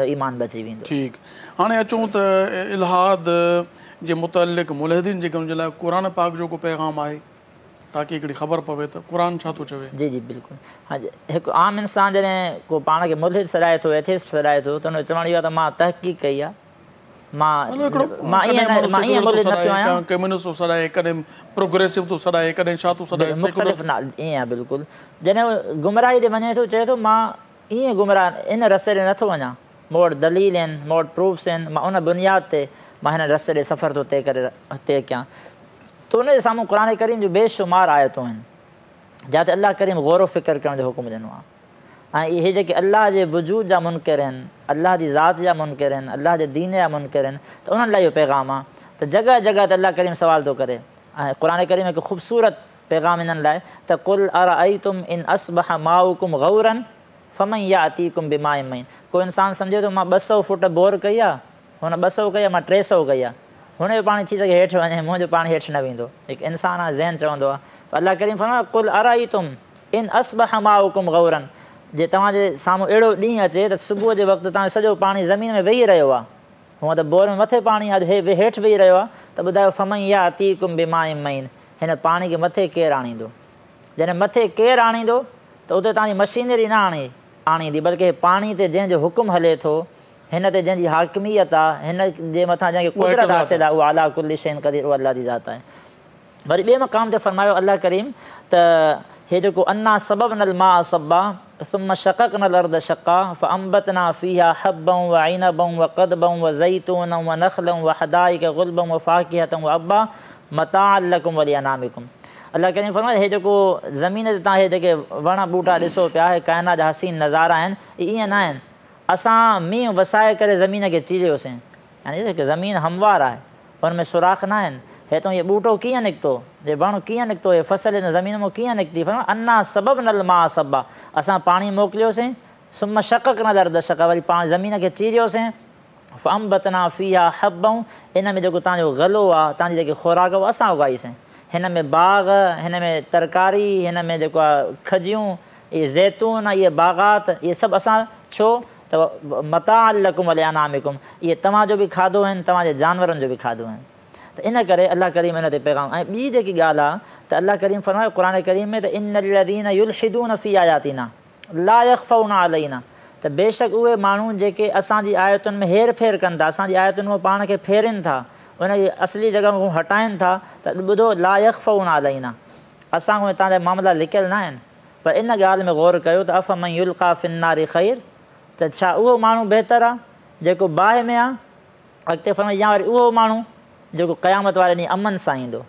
आम इंसान जॾहिं को पाण खे चवण इहो आहे त मां तहक़ीक़ این إيه گمران این رسالی نتوانه مور دلیلین مور پروفسین ما اونا بنیاده ما هنر رسالی سفر تو تیکر تیکیا تو نه سامو قرآن کریم جو بیش شمار آیاتو آية هن جات اللہ کریم غور و فکر کرن جو حکم دنوا ہاں یہ جے کہ اللہ جے وجود جا منکرن اللہ دی ذات جا منکرن اللہ دے دین جا منکرن تو انہاں لئی پیغاما تو جگہ جگہ تے اللہ کریم سوال تو کرے قرآن کریم ایک خوبصورت پیغام انہاں لائے تو قل ان اصبح ماؤکم غورا फमई या अती कुम बीमाए मई को इंसान समझे तो मां ॿ सौ फुट बोर कई आहे हुन सौ कई टे सौ कई आहे हुन जो थी सघे हेठि वञे मुंहिंजो पाणी हेठि न वेंदो हिकु इंसानु आहे ज़हन चवंदो आहे करीम फरमायो कुल अराई तुम इन असब हमा हुकुम गौरन जे तवे सामू अड़ो ॾींहुं अचे तो सुबुह के वक्त तुम सॼो पाणी ज़मीन में वेही रहियो आहे हूअं बोर में मथे पाणी आहे हे हेठि वेही रहियो आहे त फमई या अती कुम बीमाई मईन हिन पाणी खे मथे केर आणींदो जैसे मथे केर आणींदो तो उतनी मशीनरी ना आणे आणी थी बल्कि पाणी ते जंहिंजो हुकुम हले थो हिन ते जंहिंजी हाकमियत आहे हिन जे मथां जंहिंखे कुदरत हासिल आहे उहा अला कुल शैन कदीर उहा अलाह जी ज़ात आहे वरी ॿिए मक़ाम ते फरमायो अलाह करीम त हे जेको अना सबब नल मा सबा ثم شققنا الأرض شقا فأنبتنا فيها حبا وعنبا وقضبا وزيتونا ونخلا وحدائق غلبا وفاكهة وأبا متاعا لكم ولأنعامكم अलाह करीम फरमाए हे जेको ज़मीन ते तव्हां हे जेके वण ॿूटा ॾिसो पिया हे काइनात जा हसीन नज़ारा ये ना न आहिनि वसाए कर ज़मीन के चीरियोसीं यानी ज़मीन हमवार है उनमें सुराख ना आहिनि हेतां इहो ॿूटो कीअं निकितो हे वणु कीअं निकितो हे फसल हिन ज़मीन मां कीअं निकिती फरमा अना सबबु नल मां सबा असां पाणी मोकिलियोसीं सुम शकक न दर्द शक वरी पाण ज़मीन खे चीरियोसीं फ़म बतना फी आहे हब इन में जो तव्हांजो गलो आहे तव्हांजी जेकी ख़ुराक उहा असां उगाईसीं हिन में बाग हिन में तरकारी हिन में जेको आहे खजियूं ज़ैतून ये बाग़ात ये सब असां छो त मता लकुम अल अनामिकुम इहे तव्हांजो बि खाधो आहिनि तव्हांजे जानवरनि जो बि खाधो आहिनि त इन करे अलाह करीम हिन पैगाम ऐं ॿी जेकी ॻाल्हि करीम फरमायो क़ुर करीम में इन लदीन युलहिदून फ़ी आयातीना लायफ़ना अलना त बेशक उ माण्हू जेके असांजी आयतुनि में हेर फेर कन था असांजी आयतुनि में पाण खे फेरनि था उन जी असली जॻह मूंखां हटाइनि था त ॿुधो लायक़ु फऊन आलाईंदा असांखो हितां जा मामला लिकियल न आहिनि पर इन ॻाल्हि में ग़ौरु कयो त अफ़ मई उल्का फिनारी ख़ैर त छा उहो माण्हू बहितरु आहे जेको बाहि में आहे अॻिते में या वरी उहो माण्हू जेको क़यामत वारे ॾींहुं अमन सां ईंदो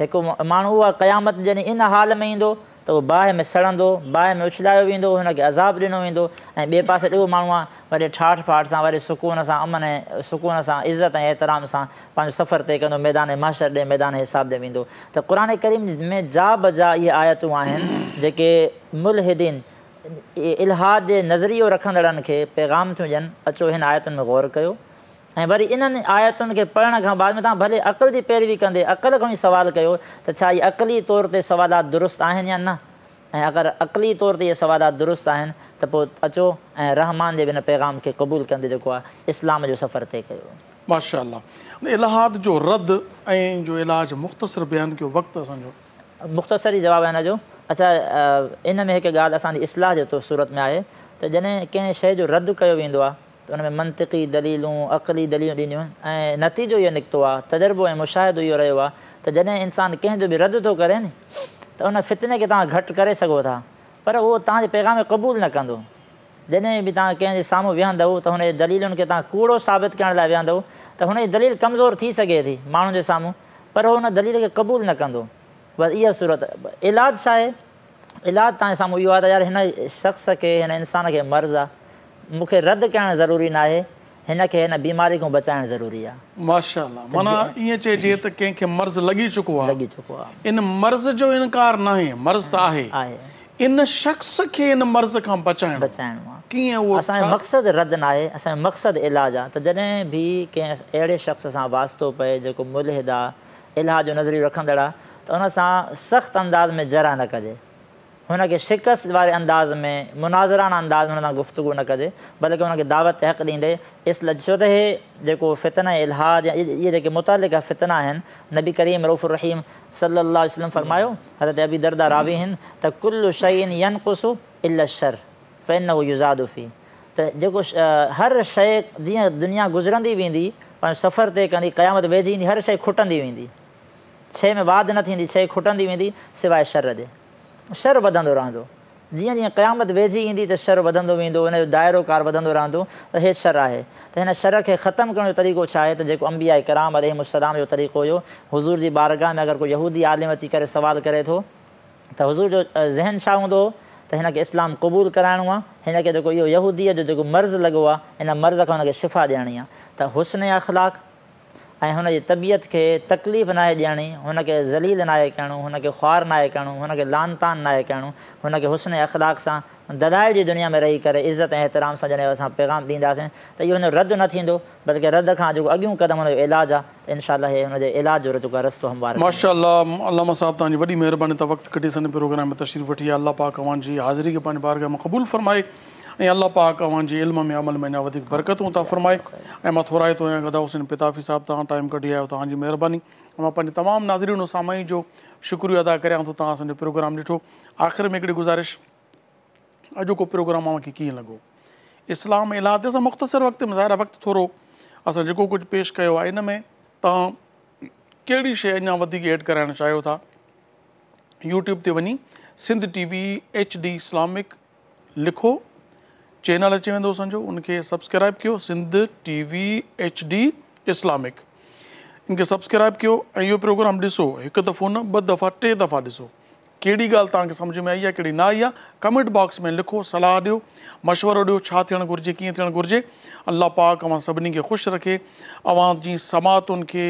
हिकु माण्हू उहा क़यामत जॾहिं इन हाल में ईंदो त उहो बाहि में सड़ंदो बाहि में उछलायो वेंदो हुनखे अज़ाबु ॾिनो वेंदो ऐं ॿिए पासे त उहो माण्हू आहे वरी ठाठ फाठ सां वरी सुकून सां अमन ऐं सुकून सां इज़त ऐं एतिराम सां पंहिंजो सफ़र ते कंदो मैदान महशर ॾे मैदान जे हिसाबु ॾे वेंदो त क़ुर करीम में जा ब जा इहे आयतूं आहिनि जेके मुलहिदीन इलाह जे नज़रियो रखंदड़नि खे पैगाम थियूं ॾियनि अचो हिन आयतुनि में ग़ौरु कयो ऐं वरी इन्हनि आयतुनि खे पढ़ण खां बाद में तव्हां भले अक़ल की पैरवी कंदे अक़ल खां ई सुवालु कयो त अक़ली तौर ते सवालात दुरुस्त आहिनि या न ऐं अक़ली तौर ते ये सवालात दुरुस्त आहिनि त अचो ए रहमान के बिना पैगाम के क़बूल कंदे जेको इस्लाम जो सफ़र तय कयो माशा इलाहाद जो रद जो इलाज मुख़्तसर बयानु कयो वक़्तु असांजो मुख़्तसर ई जवाबु आहे हिन जो अच्छा इन में हिकु ॻाल्हि असांजी इस्लाह जे तौर तो सूरत में आहे तो जैसे कें शइ जो रदि कयो त हुन में मंतिक़ी दलीलूं अकली दलीलूं ॾिनियूं आहिनि ऐं नतीजो इहो निकितो आहे तजुर्बो ऐं मुशाहिदो इहो रहियो आहे त जॾहिं इंसानु कंहिंजो बि रदि थो करे नी त उन फितने खे तव्हां घटि करे सघो था पर उहो तव्हांजे पैगाम क़बूलु न कंदो जॾहिं बि तव्हां कंहिंजे साम्हूं विहंदव त हुन दलीलुनि खे तव्हां कूड़ो साबित करण लाइ विहंदव त हुनजी दलील कमज़ोर थी सघे थी माण्हुनि जे साम्हूं पर उहो हुन दलील खे क़बूलु न कंदो बसि इहा सूरत इलाजु छा आहे इलाजु तव्हांजे साम्हूं इहो आहे त यार हिन शख़्स खे हिन इंसान खे मर्ज़ु आहे मूंखे रदि करणु ज़रूरी न आहे हिन खे हिन बीमारी खां बचाइणु ज़रूरी आहे असांजो मक़सदु इलाजु आहे त जॾहिं बि कंहिं अहिड़े शख़्स सां वास्तो पए जेको मुलहिदा इलाज जो नज़रियो रखंदड़ आहे त उन सां सख़्तु अंदाज़ में ज़रा न कजे उनके शिकस्त वाले अंदाज़ में मुनाज़राना अंदाज़ में गुफ्तु गुफ़्तगु न कजे बल्कि उनके दावत हक़ दींदे इस छो तो ये जो फ़ितन इलाहाद ये जो मुतल फ़ितना है नबी करीम रऊफ़ रहीम सलाहु वसलम फ़रमायो हज़रत अबी दरदा रावी हैं तो कुल शयन यन कुसु इल शर फ़ैन युज़ादुफ़ी तो जो हर शै जी दुनिया गुज़रंदी वेंदी सफ़र तय कहीं क़यामत वेझी हर शुटंदी खुटंदी वेंदी शइ में वाद न थींदी शइ खुटंदी वेंदी सवाइ शर के शर वधंदो रहंदो जीअं जीअं क़यामत वेझी ईंदी तो शर वधंदो वेंदो हुन जो दाइरो कार वधंदो रहंदो त हे शर है त हिन शर के खत्म करण तरीक़ो छा आहे त अंबिया कराम अलाम जो तरीक़ो हुयो हुज़ूर जी बारगाह में अगर कोई यहूदी आलिम अची कर सुवालु करे थो त हुज़ूर जो ज़हन छा हूंदो हुओ त इस्लाम क़बूल कराइणो आहे के जेको इहो यहूदीअ जो जेको मर्ज़ु लॻो मर्ज़ खां हुनखे शिफ़ा ॾियणी आहे त अख़लाक़ ऐं हुनजी तबियत खे तकलीफ़ नाहे ॾियणी हुनखे ज़लील नाहे करिणो हुनखे ख़्वार नाहे करिणो हुनखे लान तान नाहे करिणो हुनखे हुसन अख़लाक़ सां दलाइल जी दुनिया में रही करे इज़त ऐं एतिराम सां जॾहिं असां पैगाम ॾींदासीं त इहो रद्द न थींदो बल्कि रद्द खां जेको अॻियूं क़दम हुनजो इलाजु आहे इनशा हे हुनजे इलाज जो जेको आहे रस्तो हमवार माशा अलामा तव्हांजी वॾी महिरबानी त वक़्तु कढी प्रोग्राम में तशरीफ़ वठी अलाह पाक जी हाज़िरी खे पंहिंजे ॿार खे क़बूल फ़रमाए ऐं अलाह पाक अव्हांजे इल्म में अमल में अञा वधीक बरकतूं फरमाए ऐं मां गदा हुसैन पिताफ़ी साहब तुम टाइम कढी आया तव्हांजी महिरबानी मां पंहिंजे तमामु सामाई जो शुक्रिया अदा करियां थो तव्हां प्रोग्राम ॾिठो आख़िर में हिकिड़ी गुज़ारिश अॼोको प्रोग्राम मूंखे कीअं लगो इस्लाम इलाह ते असां वक़्त में ज़ाहिर वक्त थोरो असां जेको कुझु पेश कयो इन में तड़ी शी एड कराइणु चाहियो था यूट्यूब वही Sindh TV H D Islamic लिखो चैनल अची वो सम्झो उनखे सब्सक्राइब कर Sindh T V H D Islamic इनके सब्सक्राइब कर यो प्रोग्राम ऐसो एक दफ़ो न ब दफ़ा टे दफ़ा ऐसो कड़ी गाल समझ में आई है कड़ी ना आई है कमेंट बॉक्स में लिखो सलाह दियो मशवरो दियो छा थियणु घुरिजे कीअं पाक अव सभी के खुश रखे अवां जी समातुनि खे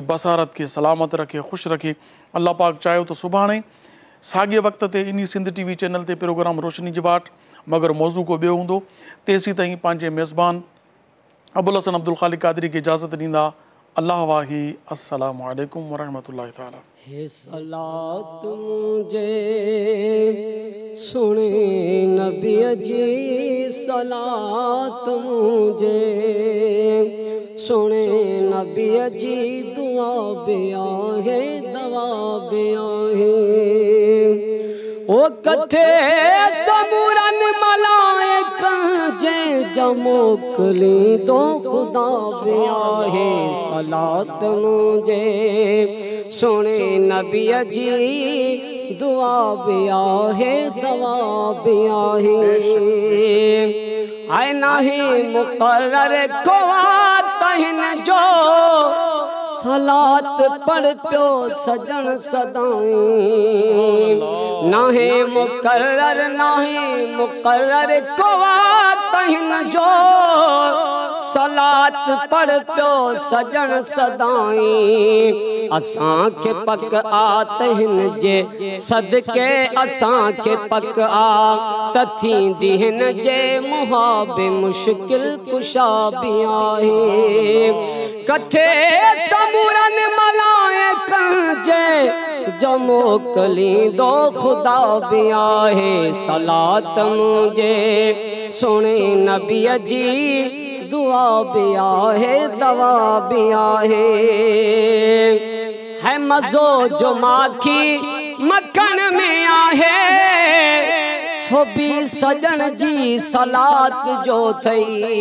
जी बसारत के सलामत रखे खुश रखे अल्लाह पाक चाहियो तो सुे सागे वक़्त इन्हीं इन सिंध टीवी चैनल से प्रोग्राम रोशनी जी बाट मगर मौज़ू को बो हूंदो तेसीं ताईं पंहिंजे मेज़बान अबुल हसन अब्दुल ख़ालिक कादरी की इजाज़त दींदा अल्लाह वाही ताला हे सलात मुझे सुने नबी जी सलात मुझे सुने नबी जी दुआ बया है दवा बया है ओ कथे सबूरन मलाइक जे जमोकली तो खुदा आहे सलात मुझे सुने नबी जी दुआ भी आहे दवा भी आहे नहीं मुकर्र को जो सलात पढ़ पियो सजन सदाई नाहे मुकर्र नाहे मुकर्र कवा कहन जो सलात पढ़ पियो सजन सदाई असां खे पक आत हिन जे सदके असां खे पक आ त थींदी जे मुहाबे मुश्किल कुशा बि कठे समूरन मलाए कंजे जमो कली दो खुदा भी सलात मुझे सुने नबी जी दुआ भी दवा भी है मजो जो माखी मक्खन में आहे देखो भी सजन जी सलात जो थई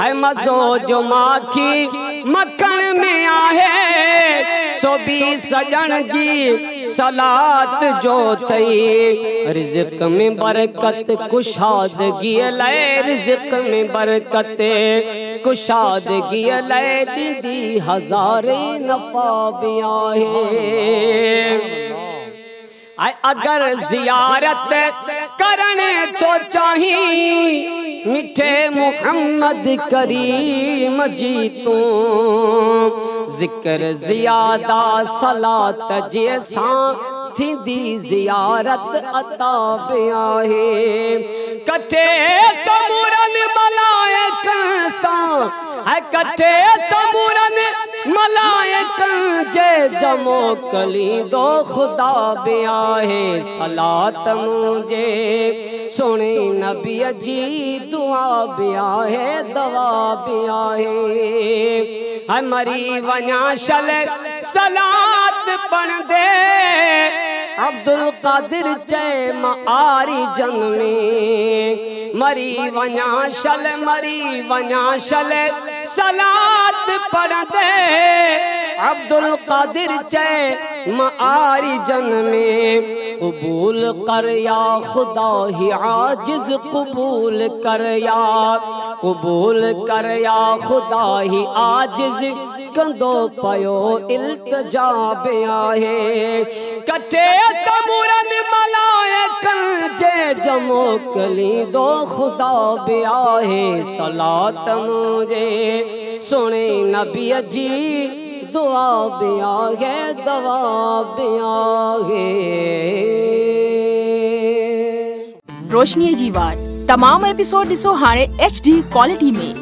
है मज़ो जो माखी मखण में आहे सो भी सजन जी सलात जो थई रिज़क में बरकत कुशाद कुशादगी लाइ रिज़क में बरकत कुशाद कुशादगी लाइ दी हज़ारे नफ़ा बि आहे अगर जियारत करने तो चाही मीठे मुहम्मद करीम जी तो जिक्र ज्यादा सलात जैसा थींदी जियारत अता बया है कटे समूरन मलायक सा है कटे समूरन मलायक जय जमो कली दो खुदा बिया सलात मुझे सुने नबी जी दुआ बिया है दवा बिया है मरी वना शल सलात बन दे अब्दुल कादिर जय मारी जंग में मरी वना शल मरी वना शल सलात पढ़ दे अब्दुल कादिर जय मारी जन में कबूल कर या खुदा ही आजिज कबूल कर या कबूल कर या खुदा ही आजिज कंदो पयो इल्तजा आहे कटे समूरन मलायकन जे जमो कली दो खुदा आहे सलात मुझे सुने नबी जी दुआ बिया है दवा बिया है रोशनी जीवार तमाम एपिसोड ॾिसो हाने एच क्वालिटी में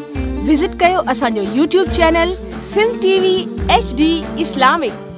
विज़िट कयो असांजो YouTube channel Sindh TV H Islamic